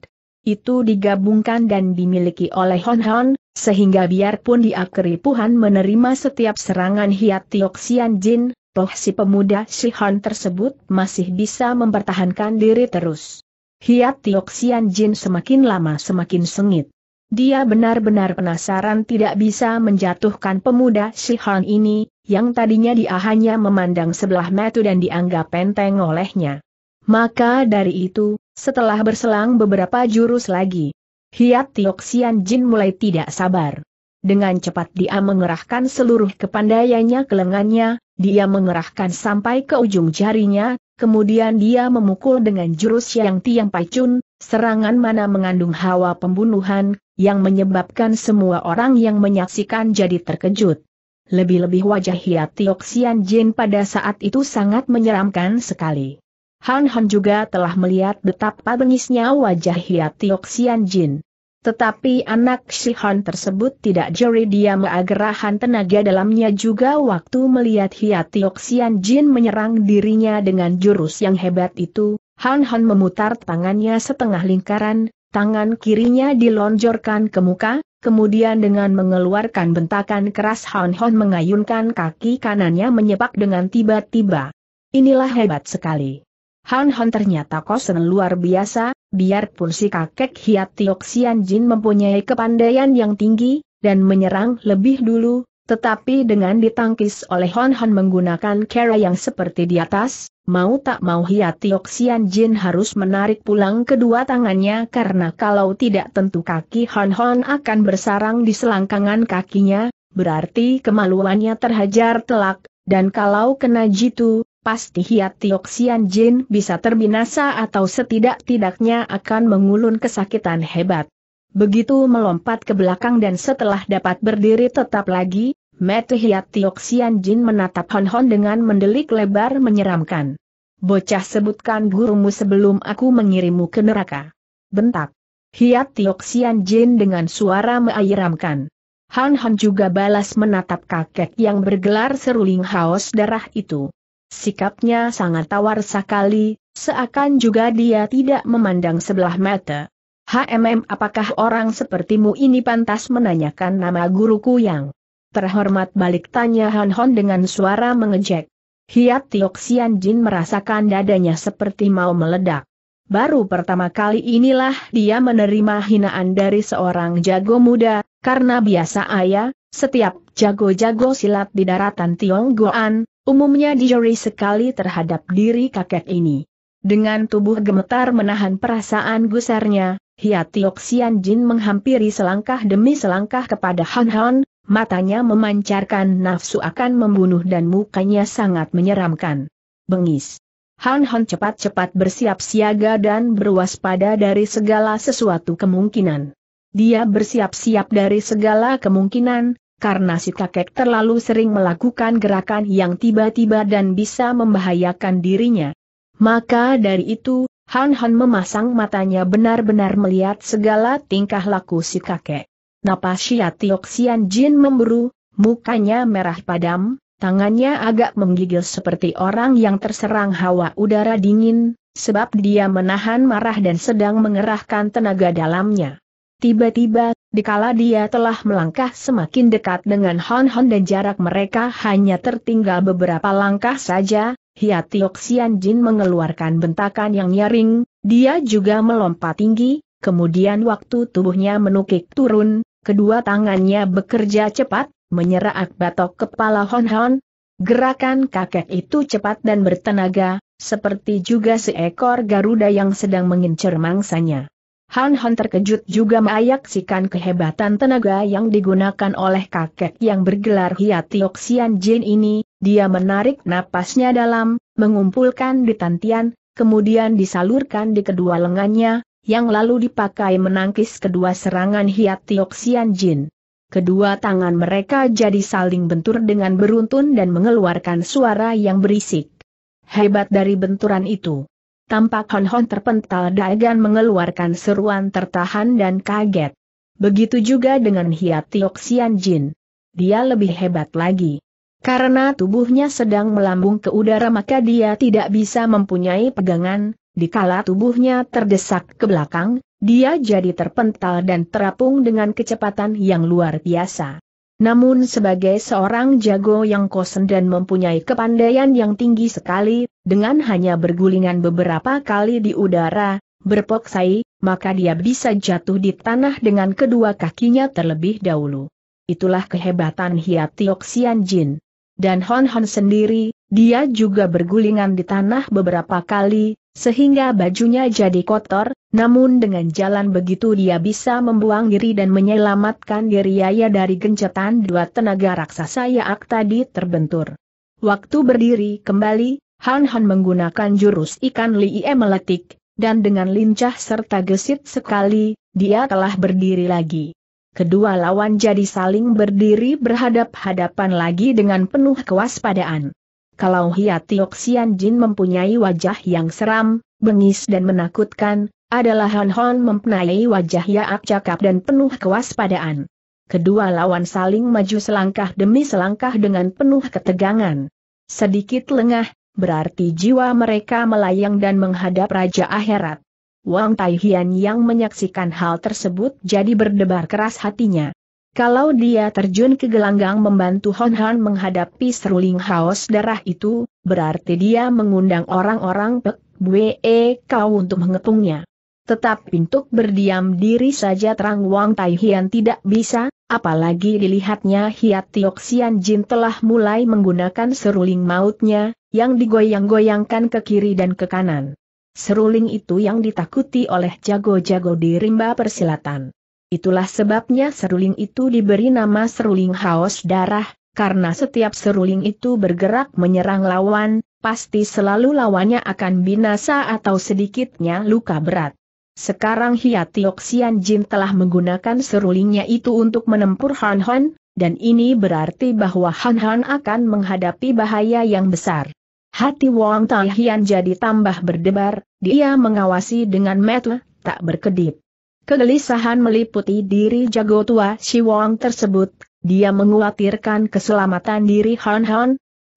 itu digabungkan dan dimiliki oleh Hon Hon, sehingga biarpun dia keripuhan menerima setiap serangan Hiat Tioksian Jin, toh si pemuda si Hon tersebut masih bisa mempertahankan diri terus. Hiat Tioksian Jin semakin lama semakin sengit. Dia benar-benar penasaran tidak bisa menjatuhkan pemuda Si Hon ini, yang tadinya dia hanya memandang sebelah mata dan dianggap enteng olehnya. Maka dari itu, setelah berselang beberapa jurus lagi, Hiat Tioxian Jin mulai tidak sabar. Dengan cepat dia mengerahkan seluruh kepandaiannya ke lengannya, dia mengerahkan sampai ke ujung jarinya, kemudian dia memukul dengan jurus yang tiang pacun, serangan mana mengandung hawa pembunuhan, yang menyebabkan semua orang yang menyaksikan jadi terkejut. Lebih-lebih wajah Hiat Tioxian Jin pada saat itu sangat menyeramkan sekali. Han Han juga telah melihat betapa bengisnya wajah Hiatiok Xian Jin. Tetapi anak si Han tersebut tidak jeri dia meagerahan tenaga dalamnya juga waktu melihat Hiatiok Xian Jin menyerang dirinya dengan jurus yang hebat itu, Han Han memutar tangannya setengah lingkaran, tangan kirinya dilonjorkan ke muka, Kemudian dengan mengeluarkan bentakan keras Han Han mengayunkan kaki kanannya menyepak dengan tiba-tiba. Inilah hebat sekali. Han Han ternyata kosen luar biasa, biarpun si kakek Hiat Tioxian Jin mempunyai kepandaian yang tinggi, dan menyerang lebih dulu, tetapi dengan ditangkis oleh Han Han menggunakan cara yang seperti di atas, mau tak mau Hiat Tioxian Jin harus menarik pulang kedua tangannya karena kalau tidak tentu kaki Han Han akan bersarang di selangkangan kakinya, berarti kemaluannya terhajar telak, dan kalau kena jitu, pasti Hiat Tioxian Jin bisa terbinasa atau setidak-tidaknya akan mengulun kesakitan hebat. Begitu melompat ke belakang dan setelah dapat berdiri tetap lagi, Mete Hiat Tioxian Jin menatap Hon Hon dengan mendelik lebar menyeramkan. Bocah sebutkan gurumu sebelum aku mengirimu ke neraka. Bentak. Hiat Tioxian Jin dengan suara meayiramkan. Han Han juga balas menatap kakek yang bergelar seruling haos darah itu. Sikapnya sangat tawar sekali, seakan juga dia tidak memandang sebelah mata. HMM apakah orang sepertimu ini pantas menanyakan nama guruku yang terhormat balik tanya Han Hon dengan suara mengejek. Hiat Tiok Sian Jin merasakan dadanya seperti mau meledak. Baru pertama kali inilah dia menerima hinaan dari seorang jago muda, karena biasa ayah, setiap jago-jago silat di daratan Tionggoan, Umumnya dijori sekali terhadap diri kakek ini. Dengan tubuh gemetar menahan perasaan gusarnya, Hiatiok Jin menghampiri selangkah demi selangkah kepada Han Han, matanya memancarkan nafsu akan membunuh dan mukanya sangat menyeramkan. Bengis. Han Han cepat-cepat bersiap siaga dan berwaspada dari segala sesuatu kemungkinan. Dia bersiap-siap dari segala kemungkinan, karena si kakek terlalu sering melakukan gerakan yang tiba-tiba dan bisa membahayakan dirinya. Maka dari itu, Han Han memasang matanya benar-benar melihat segala tingkah laku si kakek. Napas Xia Tioxian Jin memburu, mukanya merah padam, tangannya agak menggigil seperti orang yang terserang hawa udara dingin, sebab dia menahan marah dan sedang mengerahkan tenaga dalamnya. Tiba-tiba dikala dia telah melangkah semakin dekat dengan Hon Hon dan jarak mereka hanya tertinggal beberapa langkah saja, Hiatiok Sian Jin mengeluarkan bentakan yang nyaring, dia juga melompat tinggi, kemudian waktu tubuhnya menukik turun, kedua tangannya bekerja cepat, menyerang batok kepala Hon Hon. Gerakan kakek itu cepat dan bertenaga, seperti juga seekor Garuda yang sedang mengincar mangsanya. Han Han terkejut juga meayaksikan kehebatan tenaga yang digunakan oleh kakek yang bergelar Hiatio Jin ini, dia menarik napasnya dalam, mengumpulkan di tantian, kemudian disalurkan di kedua lengannya, yang lalu dipakai menangkis kedua serangan Hiatio Jin. Kedua tangan mereka jadi saling bentur dengan beruntun dan mengeluarkan suara yang berisik. Hebat dari benturan itu. Tampak Hon Hon terpental Daegan mengeluarkan seruan tertahan dan kaget. Begitu juga dengan Hiat Tiok Jin. Dia lebih hebat lagi. Karena tubuhnya sedang melambung ke udara maka dia tidak bisa mempunyai pegangan, dikala tubuhnya terdesak ke belakang, dia jadi terpental dan terapung dengan kecepatan yang luar biasa. Namun sebagai seorang jago yang kosen dan mempunyai kepandaian yang tinggi sekali, dengan hanya bergulingan beberapa kali di udara, berpoksai, maka dia bisa jatuh di tanah dengan kedua kakinya terlebih dahulu. Itulah kehebatan Hiatioxian Jin. Dan Hon Hon sendiri, dia juga bergulingan di tanah beberapa kali, sehingga bajunya jadi kotor, namun dengan jalan begitu dia bisa membuang diri dan menyelamatkan diri ayah dari gencetan dua tenaga raksasa Yaak tadi terbentur. Waktu berdiri kembali, Han Han menggunakan jurus ikan lie meletik, dan dengan lincah serta gesit sekali, dia telah berdiri lagi. Kedua lawan jadi saling berdiri berhadap-hadapan lagi dengan penuh kewaspadaan kalau Sian Jin mempunyai wajah yang seram, bengis dan menakutkan, adalah Hon Hon mempunyai wajah yang cakap dan penuh kewaspadaan. Kedua lawan saling maju selangkah demi selangkah dengan penuh ketegangan. Sedikit lengah, berarti jiwa mereka melayang dan menghadap Raja Akhirat. Wang Taihian yang menyaksikan hal tersebut jadi berdebar keras hatinya. Kalau dia terjun ke gelanggang membantu Hon Han menghadapi seruling haus darah itu, berarti dia mengundang orang-orang Pek Bue e Kau untuk mengepungnya. Tetap untuk berdiam diri saja terang Wang Tai Hian tidak bisa, apalagi dilihatnya Hiat Tiok Sian Jin telah mulai menggunakan seruling mautnya, yang digoyang-goyangkan ke kiri dan ke kanan. Seruling itu yang ditakuti oleh jago-jago di rimba persilatan. Itulah sebabnya seruling itu diberi nama seruling haus darah, karena setiap seruling itu bergerak menyerang lawan, pasti selalu lawannya akan binasa atau sedikitnya luka berat. Sekarang Hiatioksian Jin telah menggunakan serulingnya itu untuk menempur Han Han, dan ini berarti bahwa Han Han akan menghadapi bahaya yang besar. Hati Wang Hian jadi tambah berdebar, dia mengawasi dengan metu, tak berkedip. Kegelisahan meliputi diri jago tua Si Wong tersebut, dia menguatirkan keselamatan diri Han Han.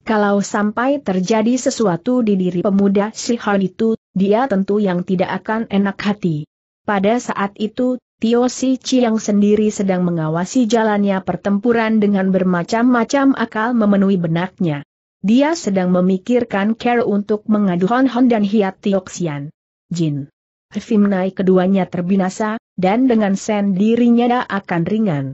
Kalau sampai terjadi sesuatu di diri pemuda si Han itu, dia tentu yang tidak akan enak hati. Pada saat itu, Tio Si yang sendiri sedang mengawasi jalannya pertempuran dengan bermacam-macam akal memenuhi benaknya. Dia sedang memikirkan care untuk mengadu Han Han dan Hiat Xian. Jin naik keduanya terbinasa, dan dengan sendirinya akan ringan.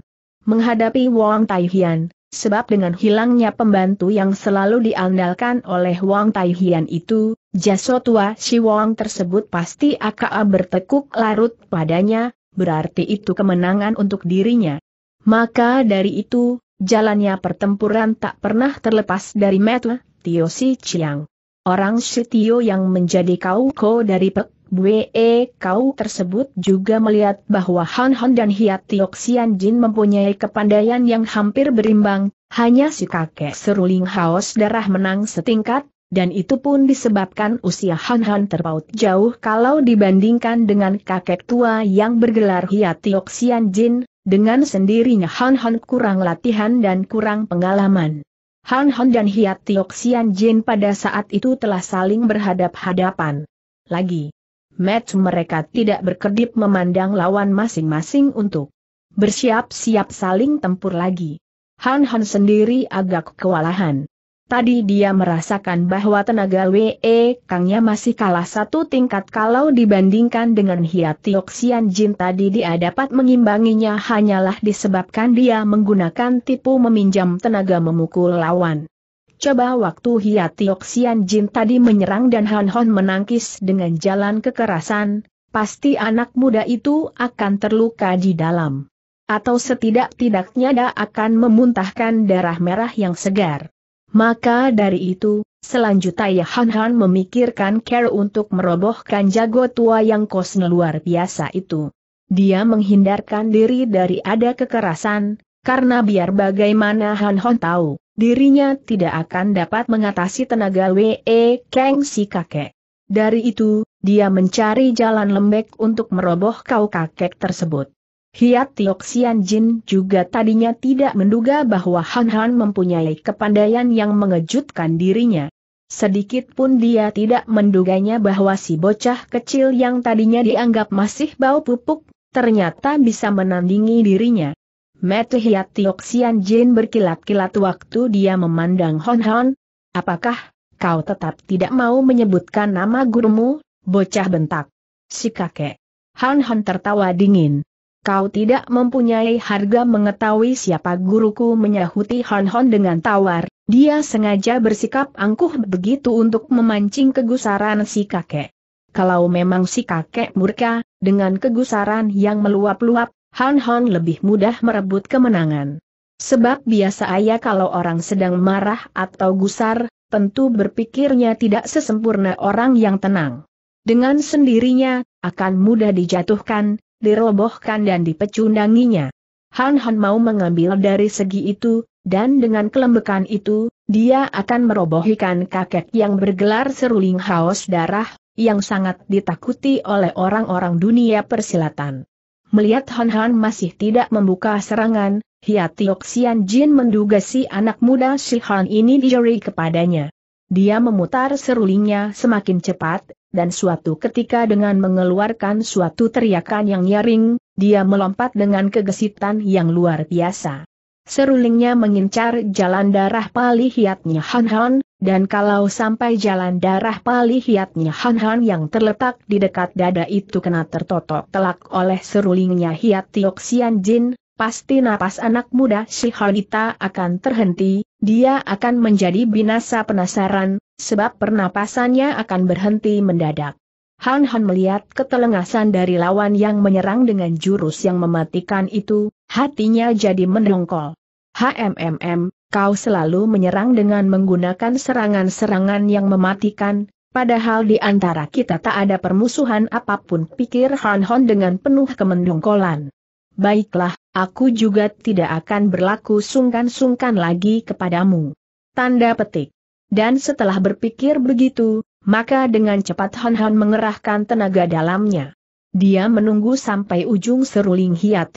Menghadapi Wang Taihian, sebab dengan hilangnya pembantu yang selalu diandalkan oleh Wang Taihian itu, jaso tua si Wang tersebut pasti akan bertekuk larut padanya, berarti itu kemenangan untuk dirinya. Maka dari itu, jalannya pertempuran tak pernah terlepas dari metu, Tio Si Chiang. Orang Tio yang menjadi kauko dari Pek Bue Kau tersebut juga melihat bahwa Han Han dan Hiat Tiok Jin mempunyai kepandaian yang hampir berimbang, hanya si kakek seruling haos darah menang setingkat, dan itu pun disebabkan usia Han Han terpaut jauh kalau dibandingkan dengan kakek tua yang bergelar Hiat Tiok Jin, dengan sendirinya Han Han kurang latihan dan kurang pengalaman. Han Han dan Hiat Tiok Jin pada saat itu telah saling berhadap-hadapan. Lagi, match mereka tidak berkedip memandang lawan masing-masing untuk bersiap-siap saling tempur lagi. Han Han sendiri agak kewalahan. Tadi dia merasakan bahwa tenaga WE Kangnya masih kalah satu tingkat kalau dibandingkan dengan Hiatiok Xian Jin tadi dia dapat mengimbanginya hanyalah disebabkan dia menggunakan tipu meminjam tenaga memukul lawan. Coba waktu Hiatiok Sian Jin tadi menyerang dan Han Hon menangkis dengan jalan kekerasan, pasti anak muda itu akan terluka di dalam. Atau setidak-tidaknya dia akan memuntahkan darah merah yang segar. Maka dari itu, selanjutnya ya Han Han memikirkan care untuk merobohkan jago tua yang kosnya luar biasa itu. Dia menghindarkan diri dari ada kekerasan, karena biar bagaimana Han Hon tahu Dirinya tidak akan dapat mengatasi tenaga W.E. Kang si kakek. Dari itu, dia mencari jalan lembek untuk meroboh kau kakek tersebut. Hiat Tioxian Jin juga tadinya tidak menduga bahwa Han Han mempunyai kepandaian yang mengejutkan dirinya. Sedikit pun dia tidak menduganya bahwa si bocah kecil yang tadinya dianggap masih bau pupuk, ternyata bisa menandingi dirinya. Mata Metihia Tioxian Jin berkilat-kilat waktu dia memandang Hon Hon. Apakah, kau tetap tidak mau menyebutkan nama gurumu, bocah bentak? Si kakek. Hon Hon tertawa dingin. Kau tidak mempunyai harga mengetahui siapa guruku menyahuti Hon Hon dengan tawar. Dia sengaja bersikap angkuh begitu untuk memancing kegusaran si kakek. Kalau memang si kakek murka, dengan kegusaran yang meluap-luap, Han Han lebih mudah merebut kemenangan. Sebab biasa ayah kalau orang sedang marah atau gusar, tentu berpikirnya tidak sesempurna orang yang tenang. Dengan sendirinya, akan mudah dijatuhkan, dirobohkan dan dipecundanginya. Han Han mau mengambil dari segi itu, dan dengan kelembekan itu, dia akan merobohkan kakek yang bergelar seruling haus darah, yang sangat ditakuti oleh orang-orang dunia persilatan. Melihat Han Han masih tidak membuka serangan, Hiatiok Sian Jin menduga si anak muda Si Han ini dijeri kepadanya. Dia memutar serulingnya semakin cepat, dan suatu ketika dengan mengeluarkan suatu teriakan yang nyaring, dia melompat dengan kegesitan yang luar biasa. Serulingnya mengincar jalan darah pali hiatnya Han Han, dan kalau sampai jalan darah palihiatnya Han Han yang terletak di dekat dada itu kena tertotok telak oleh serulingnya Hiat Tiok Sian Jin, pasti napas anak muda si Hanita akan terhenti, dia akan menjadi binasa penasaran, sebab pernapasannya akan berhenti mendadak. Han Han melihat ketelengasan dari lawan yang menyerang dengan jurus yang mematikan itu, hatinya jadi mendongkol. HMMM, kau selalu menyerang dengan menggunakan serangan-serangan yang mematikan, padahal di antara kita tak ada permusuhan apapun pikir Han Hon dengan penuh kemendungkolan. Baiklah, aku juga tidak akan berlaku sungkan-sungkan lagi kepadamu. Tanda petik. Dan setelah berpikir begitu, maka dengan cepat Han Han mengerahkan tenaga dalamnya. Dia menunggu sampai ujung seruling hiat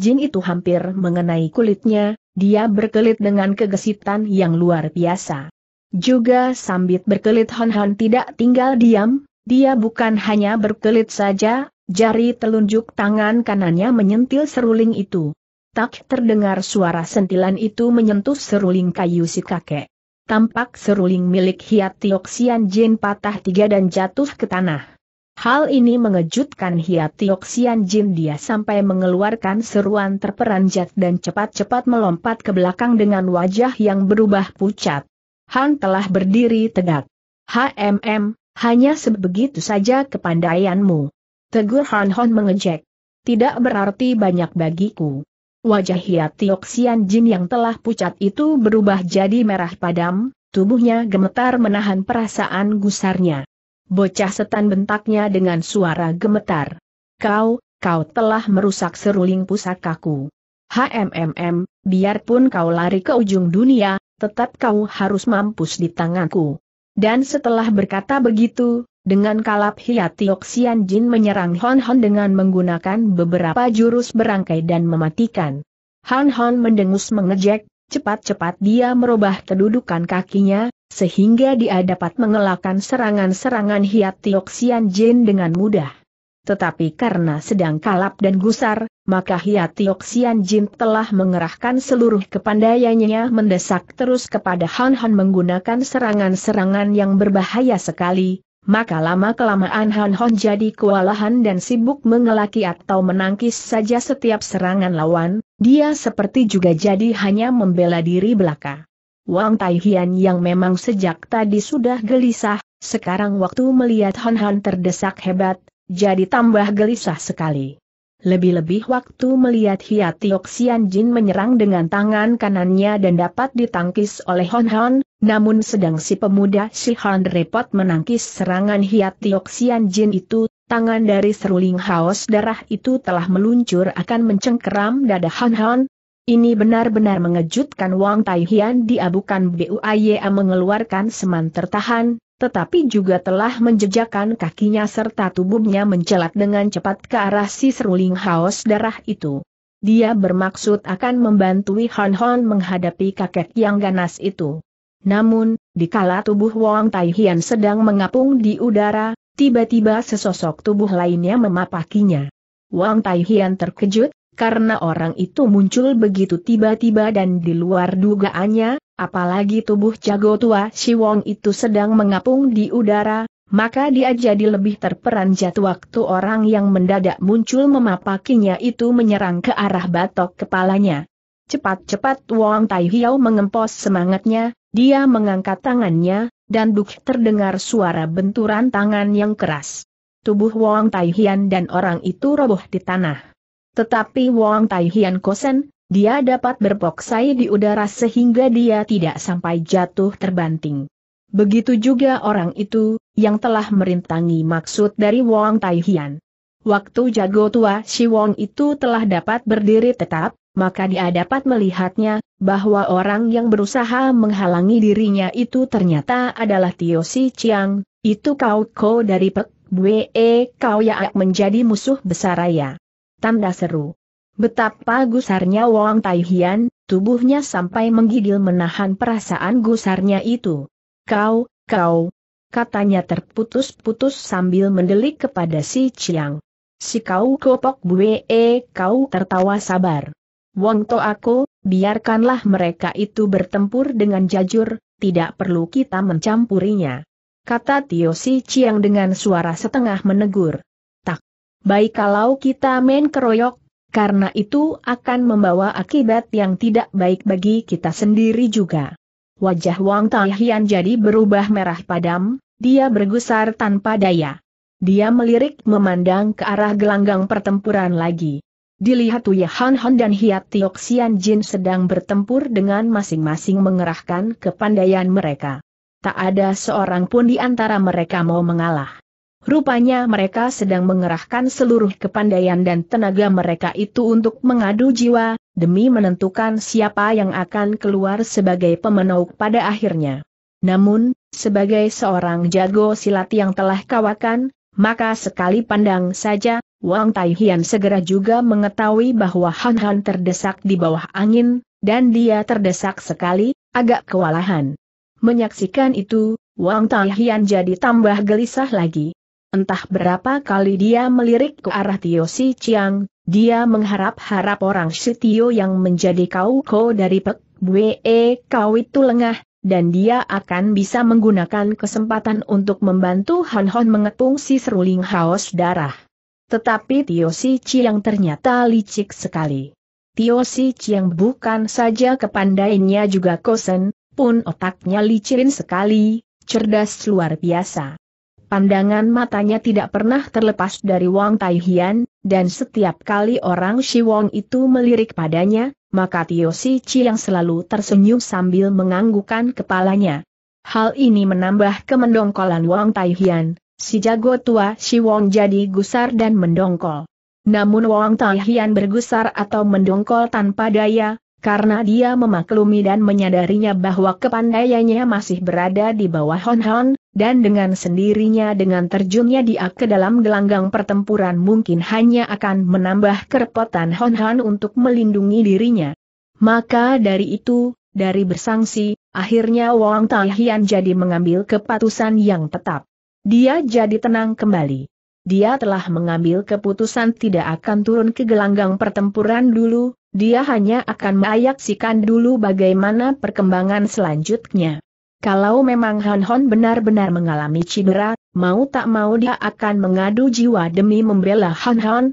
Jin itu hampir mengenai kulitnya, dia berkelit dengan kegesitan yang luar biasa. Juga sambit berkelit Hon Hon tidak tinggal diam, dia bukan hanya berkelit saja, jari telunjuk tangan kanannya menyentil seruling itu. Tak terdengar suara sentilan itu menyentuh seruling kayu si kakek. Tampak seruling milik Hiat Tioksian Jin patah tiga dan jatuh ke tanah. Hal ini mengejutkan Hiatiok Sian Jin dia sampai mengeluarkan seruan terperanjat dan cepat-cepat melompat ke belakang dengan wajah yang berubah pucat. Han telah berdiri tegak. HMM, hanya sebegitu saja kepandaianmu. Tegur Han Hon mengejek. Tidak berarti banyak bagiku. Wajah Hiatiok Sian Jin yang telah pucat itu berubah jadi merah padam, tubuhnya gemetar menahan perasaan gusarnya. Bocah setan bentaknya dengan suara gemetar. Kau, kau telah merusak seruling pusakaku. HMMM, biarpun kau lari ke ujung dunia, tetap kau harus mampus di tanganku. Dan setelah berkata begitu, dengan kalap hiatiok Jin menyerang Hon Hon dengan menggunakan beberapa jurus berangkai dan mematikan. Hon Hon mendengus mengejek, cepat-cepat dia merubah kedudukan kakinya, sehingga dia dapat mengelakkan serangan-serangan Hiat Tiok Jin dengan mudah. Tetapi karena sedang kalap dan gusar, maka Hiat Tiok Jin telah mengerahkan seluruh kepandaiannya mendesak terus kepada Han Han menggunakan serangan-serangan yang berbahaya sekali, maka lama-kelamaan Han Han jadi kewalahan dan sibuk mengelaki atau menangkis saja setiap serangan lawan, dia seperti juga jadi hanya membela diri belaka. Wang Taihian yang memang sejak tadi sudah gelisah, sekarang waktu melihat Han Han terdesak hebat, jadi tambah gelisah sekali. Lebih-lebih waktu melihat Hiatiok Xian Jin menyerang dengan tangan kanannya dan dapat ditangkis oleh Hon Han, namun sedang si pemuda si Han repot menangkis serangan Hiatiok Xian Jin itu, tangan dari seruling haos darah itu telah meluncur akan mencengkeram dada Hon Han, ini benar-benar mengejutkan Wang Taihian bukan BUAYA mengeluarkan seman tertahan, tetapi juga telah menjejakkan kakinya serta tubuhnya mencelat dengan cepat ke arah si seruling haos darah itu. Dia bermaksud akan membantui Hon Hon menghadapi kakek yang ganas itu. Namun, dikala tubuh Wang Taihian sedang mengapung di udara, tiba-tiba sesosok tubuh lainnya memapakinya. Wang Taihian terkejut, karena orang itu muncul begitu tiba-tiba dan di luar dugaannya, apalagi tubuh jago tua si Wong itu sedang mengapung di udara, maka dia jadi lebih terperanjat waktu orang yang mendadak muncul memapakinya itu menyerang ke arah batok kepalanya. Cepat-cepat Wong Tai Hiao mengempos semangatnya, dia mengangkat tangannya, dan duk terdengar suara benturan tangan yang keras. Tubuh Wong Tai Hian dan orang itu roboh di tanah. Tetapi Wang Taihian Kosen, dia dapat berpoksai di udara sehingga dia tidak sampai jatuh terbanting. Begitu juga orang itu, yang telah merintangi maksud dari Wang Taihian. Waktu jago tua si Wong itu telah dapat berdiri tetap, maka dia dapat melihatnya, bahwa orang yang berusaha menghalangi dirinya itu ternyata adalah Tio Si Chiang, itu kau kau dari Pek Bwe Kau Yaak menjadi musuh besar raya tanda seru. Betapa gusarnya Wang Taihian, tubuhnya sampai menggigil menahan perasaan gusarnya itu. Kau, kau, katanya terputus-putus sambil mendelik kepada si Chiang. Si kau kopok bue, kau tertawa sabar. Wang to aku, biarkanlah mereka itu bertempur dengan jajur, tidak perlu kita mencampurinya. Kata Tio Si Chiang dengan suara setengah menegur. Baik kalau kita main keroyok, karena itu akan membawa akibat yang tidak baik bagi kita sendiri juga. Wajah Wang Taihian jadi berubah merah padam, dia bergusar tanpa daya. Dia melirik memandang ke arah gelanggang pertempuran lagi. Dilihat Uya Han Han dan Hiat Tiok Xian Jin sedang bertempur dengan masing-masing mengerahkan kepandaian mereka. Tak ada seorang pun di antara mereka mau mengalah. Rupanya mereka sedang mengerahkan seluruh kepandaian dan tenaga mereka itu untuk mengadu jiwa, demi menentukan siapa yang akan keluar sebagai pemenauk pada akhirnya. Namun, sebagai seorang jago silat yang telah kawakan, maka sekali pandang saja, Wang Taihian segera juga mengetahui bahwa Han Han terdesak di bawah angin, dan dia terdesak sekali, agak kewalahan. Menyaksikan itu, Wang Taihian jadi tambah gelisah lagi. Entah berapa kali dia melirik ke arah Tio Si Chiang, dia mengharap-harap orang si Tio yang menjadi kau ko dari Pek Bwe e, kau itu lengah, dan dia akan bisa menggunakan kesempatan untuk membantu Han Hon mengepung si seruling haos darah. Tetapi Tio Si Chiang ternyata licik sekali. Tio Si Chiang bukan saja kepandainya juga kosen, pun otaknya licin sekali, cerdas luar biasa. Pandangan matanya tidak pernah terlepas dari Wang Taihian, dan setiap kali orang Shi Wong itu melirik padanya, maka Tio Si Chi yang selalu tersenyum sambil menganggukkan kepalanya. Hal ini menambah kemendongkolan Wang Taihian, si jago tua Shi Wong jadi gusar dan mendongkol. Namun Wang Taihian bergusar atau mendongkol tanpa daya, karena dia memaklumi dan menyadarinya bahwa kepandaiannya masih berada di bawah Hon Hon, dan dengan sendirinya dengan terjunnya dia ke dalam gelanggang pertempuran mungkin hanya akan menambah kerepotan Hon Hon untuk melindungi dirinya. Maka dari itu, dari bersangsi, akhirnya Wang Tai Hian jadi mengambil keputusan yang tetap. Dia jadi tenang kembali. Dia telah mengambil keputusan tidak akan turun ke gelanggang pertempuran dulu, dia hanya akan meayaksikan dulu bagaimana perkembangan selanjutnya. Kalau memang Han Hon benar-benar mengalami cedera, mau tak mau dia akan mengadu jiwa demi membela Han Hon.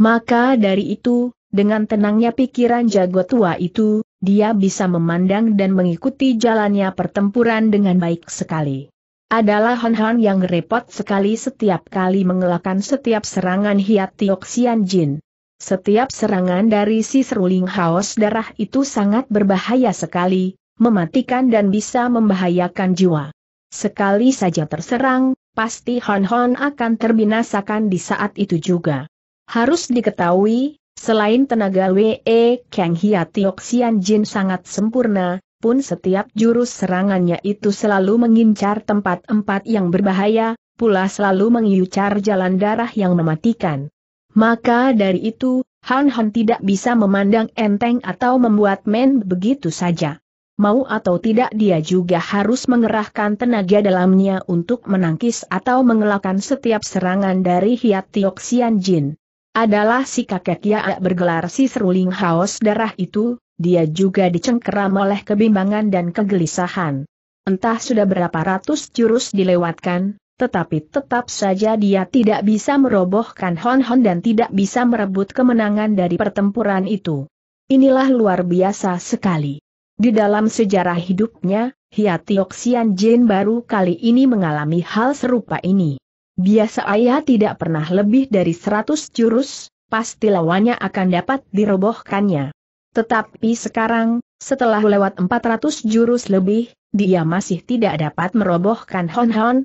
Maka dari itu, dengan tenangnya pikiran jago tua itu, dia bisa memandang dan mengikuti jalannya pertempuran dengan baik sekali. Adalah Han Hon yang repot sekali setiap kali mengelakkan setiap serangan Hiat Tioxian Jin. Setiap serangan dari si seruling haos darah itu sangat berbahaya sekali, mematikan dan bisa membahayakan jiwa. Sekali saja terserang, pasti Hon Hon akan terbinasakan di saat itu juga. Harus diketahui, selain tenaga W.E. Kang Hiatiok Xian Jin sangat sempurna, pun setiap jurus serangannya itu selalu mengincar tempat-tempat yang berbahaya, pula selalu mengincar jalan darah yang mematikan. Maka dari itu, Han Han tidak bisa memandang enteng atau membuat men begitu saja. Mau atau tidak dia juga harus mengerahkan tenaga dalamnya untuk menangkis atau mengelakkan setiap serangan dari Hiat Tiok Jin. Adalah si kakek ya bergelar si seruling haos darah itu, dia juga dicengkeram oleh kebimbangan dan kegelisahan. Entah sudah berapa ratus jurus dilewatkan, tetapi tetap saja dia tidak bisa merobohkan Hon Hon dan tidak bisa merebut kemenangan dari pertempuran itu. Inilah luar biasa sekali. Di dalam sejarah hidupnya, Hiatioksian Jin baru kali ini mengalami hal serupa ini. Biasa ayah tidak pernah lebih dari 100 jurus, pasti lawannya akan dapat dirobohkannya. Tetapi sekarang, setelah lewat 400 jurus lebih, dia masih tidak dapat merobohkan Hon Hon,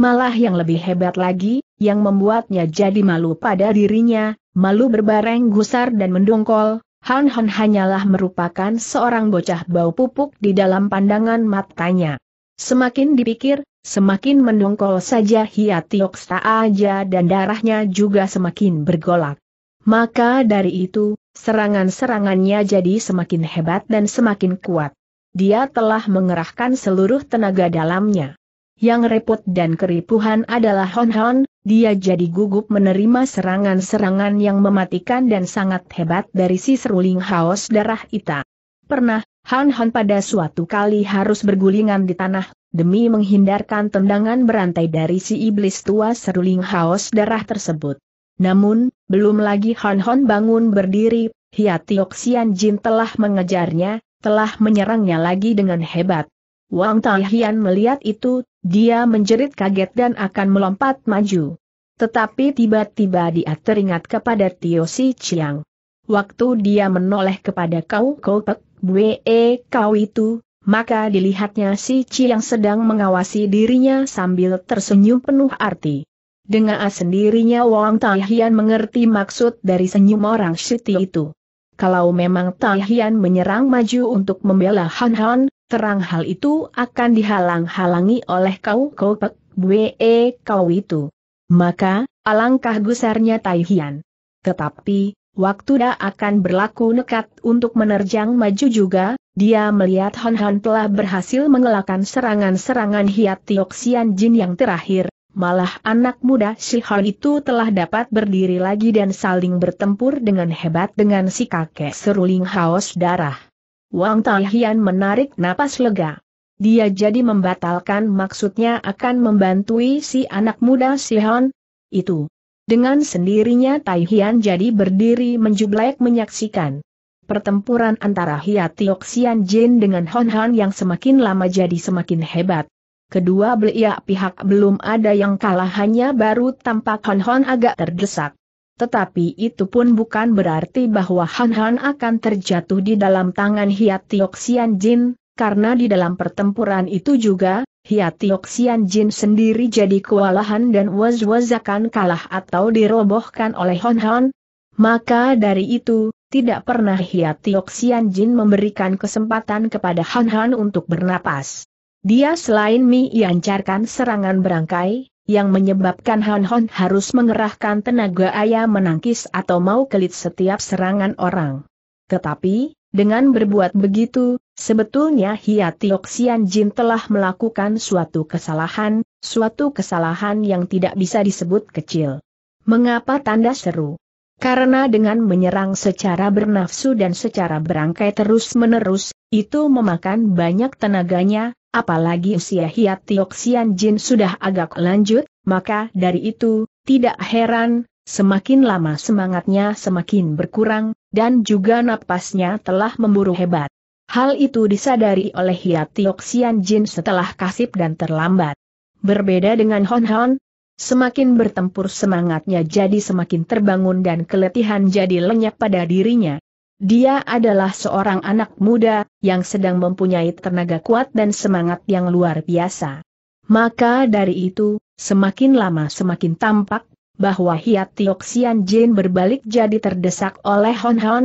Malah yang lebih hebat lagi, yang membuatnya jadi malu pada dirinya, malu berbareng gusar dan mendongkol, Han Han hanyalah merupakan seorang bocah bau pupuk di dalam pandangan matanya. Semakin dipikir, semakin mendongkol saja Hiatioksta aja dan darahnya juga semakin bergolak. Maka dari itu, serangan-serangannya jadi semakin hebat dan semakin kuat. Dia telah mengerahkan seluruh tenaga dalamnya. Yang repot dan keripuhan adalah Hon Hon, dia jadi gugup menerima serangan-serangan yang mematikan dan sangat hebat dari si seruling haos darah Ita. Pernah, Hon Hon pada suatu kali harus bergulingan di tanah, demi menghindarkan tendangan berantai dari si iblis tua seruling haos darah tersebut. Namun, belum lagi Hon Hon bangun berdiri, Hiatioksian Jin telah mengejarnya, telah menyerangnya lagi dengan hebat. Wang Taihian melihat itu, dia menjerit kaget dan akan melompat maju. Tetapi tiba-tiba dia teringat kepada Tio Si Chiang. Waktu dia menoleh kepada Kau Kau Pek, Bue e Kau itu, maka dilihatnya si Chiang sedang mengawasi dirinya sambil tersenyum penuh arti. Dengan sendirinya Wang Taihian mengerti maksud dari senyum orang Siti itu. Kalau memang Taihian menyerang maju untuk membela Han Han, terang hal itu akan dihalang-halangi oleh kau kau pek, bue eh, kau itu. Maka, alangkah gusarnya Tai Hian. Tetapi, waktu dah akan berlaku nekat untuk menerjang maju juga, dia melihat Han Han telah berhasil mengelakkan serangan-serangan Hiat Tiok Jin yang terakhir, malah anak muda si Han itu telah dapat berdiri lagi dan saling bertempur dengan hebat dengan si kakek seruling haus darah. Wang Taihian menarik napas lega. Dia jadi membatalkan maksudnya akan membantui si anak muda Sihon. Itu. Dengan sendirinya Taihian jadi berdiri menjublek menyaksikan. Pertempuran antara Hia Sian Jin dengan Hon Han yang semakin lama jadi semakin hebat. Kedua belia pihak belum ada yang kalah hanya baru tampak Hon Hon agak terdesak. Tetapi itu pun bukan berarti bahwa Han Han akan terjatuh di dalam tangan Hiatiok Xian Jin, karena di dalam pertempuran itu juga, Hiatiok Xian Jin sendiri jadi kewalahan dan was-wasakan kalah atau dirobohkan oleh Han Han. Maka dari itu, tidak pernah Hiatiok Xian Jin memberikan kesempatan kepada Han Han untuk bernapas. Dia selain mi meyancarkan serangan berangkai, yang menyebabkan Han Hon harus mengerahkan tenaga ayah menangkis atau mau kelit setiap serangan orang. Tetapi, dengan berbuat begitu, sebetulnya Hiatiok Xian Jin telah melakukan suatu kesalahan, suatu kesalahan yang tidak bisa disebut kecil. Mengapa tanda seru? Karena dengan menyerang secara bernafsu dan secara berangkai terus-menerus, itu memakan banyak tenaganya, apalagi usia Hiat Tioksian Jin sudah agak lanjut, maka dari itu, tidak heran, semakin lama semangatnya semakin berkurang, dan juga napasnya telah memburu hebat. Hal itu disadari oleh Hiat Tioksian Jin setelah kasip dan terlambat. Berbeda dengan Hon Hon, semakin bertempur semangatnya jadi semakin terbangun dan keletihan jadi lenyap pada dirinya. Dia adalah seorang anak muda, yang sedang mempunyai tenaga kuat dan semangat yang luar biasa. Maka dari itu, semakin lama semakin tampak, bahwa Hiat Tioxian Jin berbalik jadi terdesak oleh Hon Hon,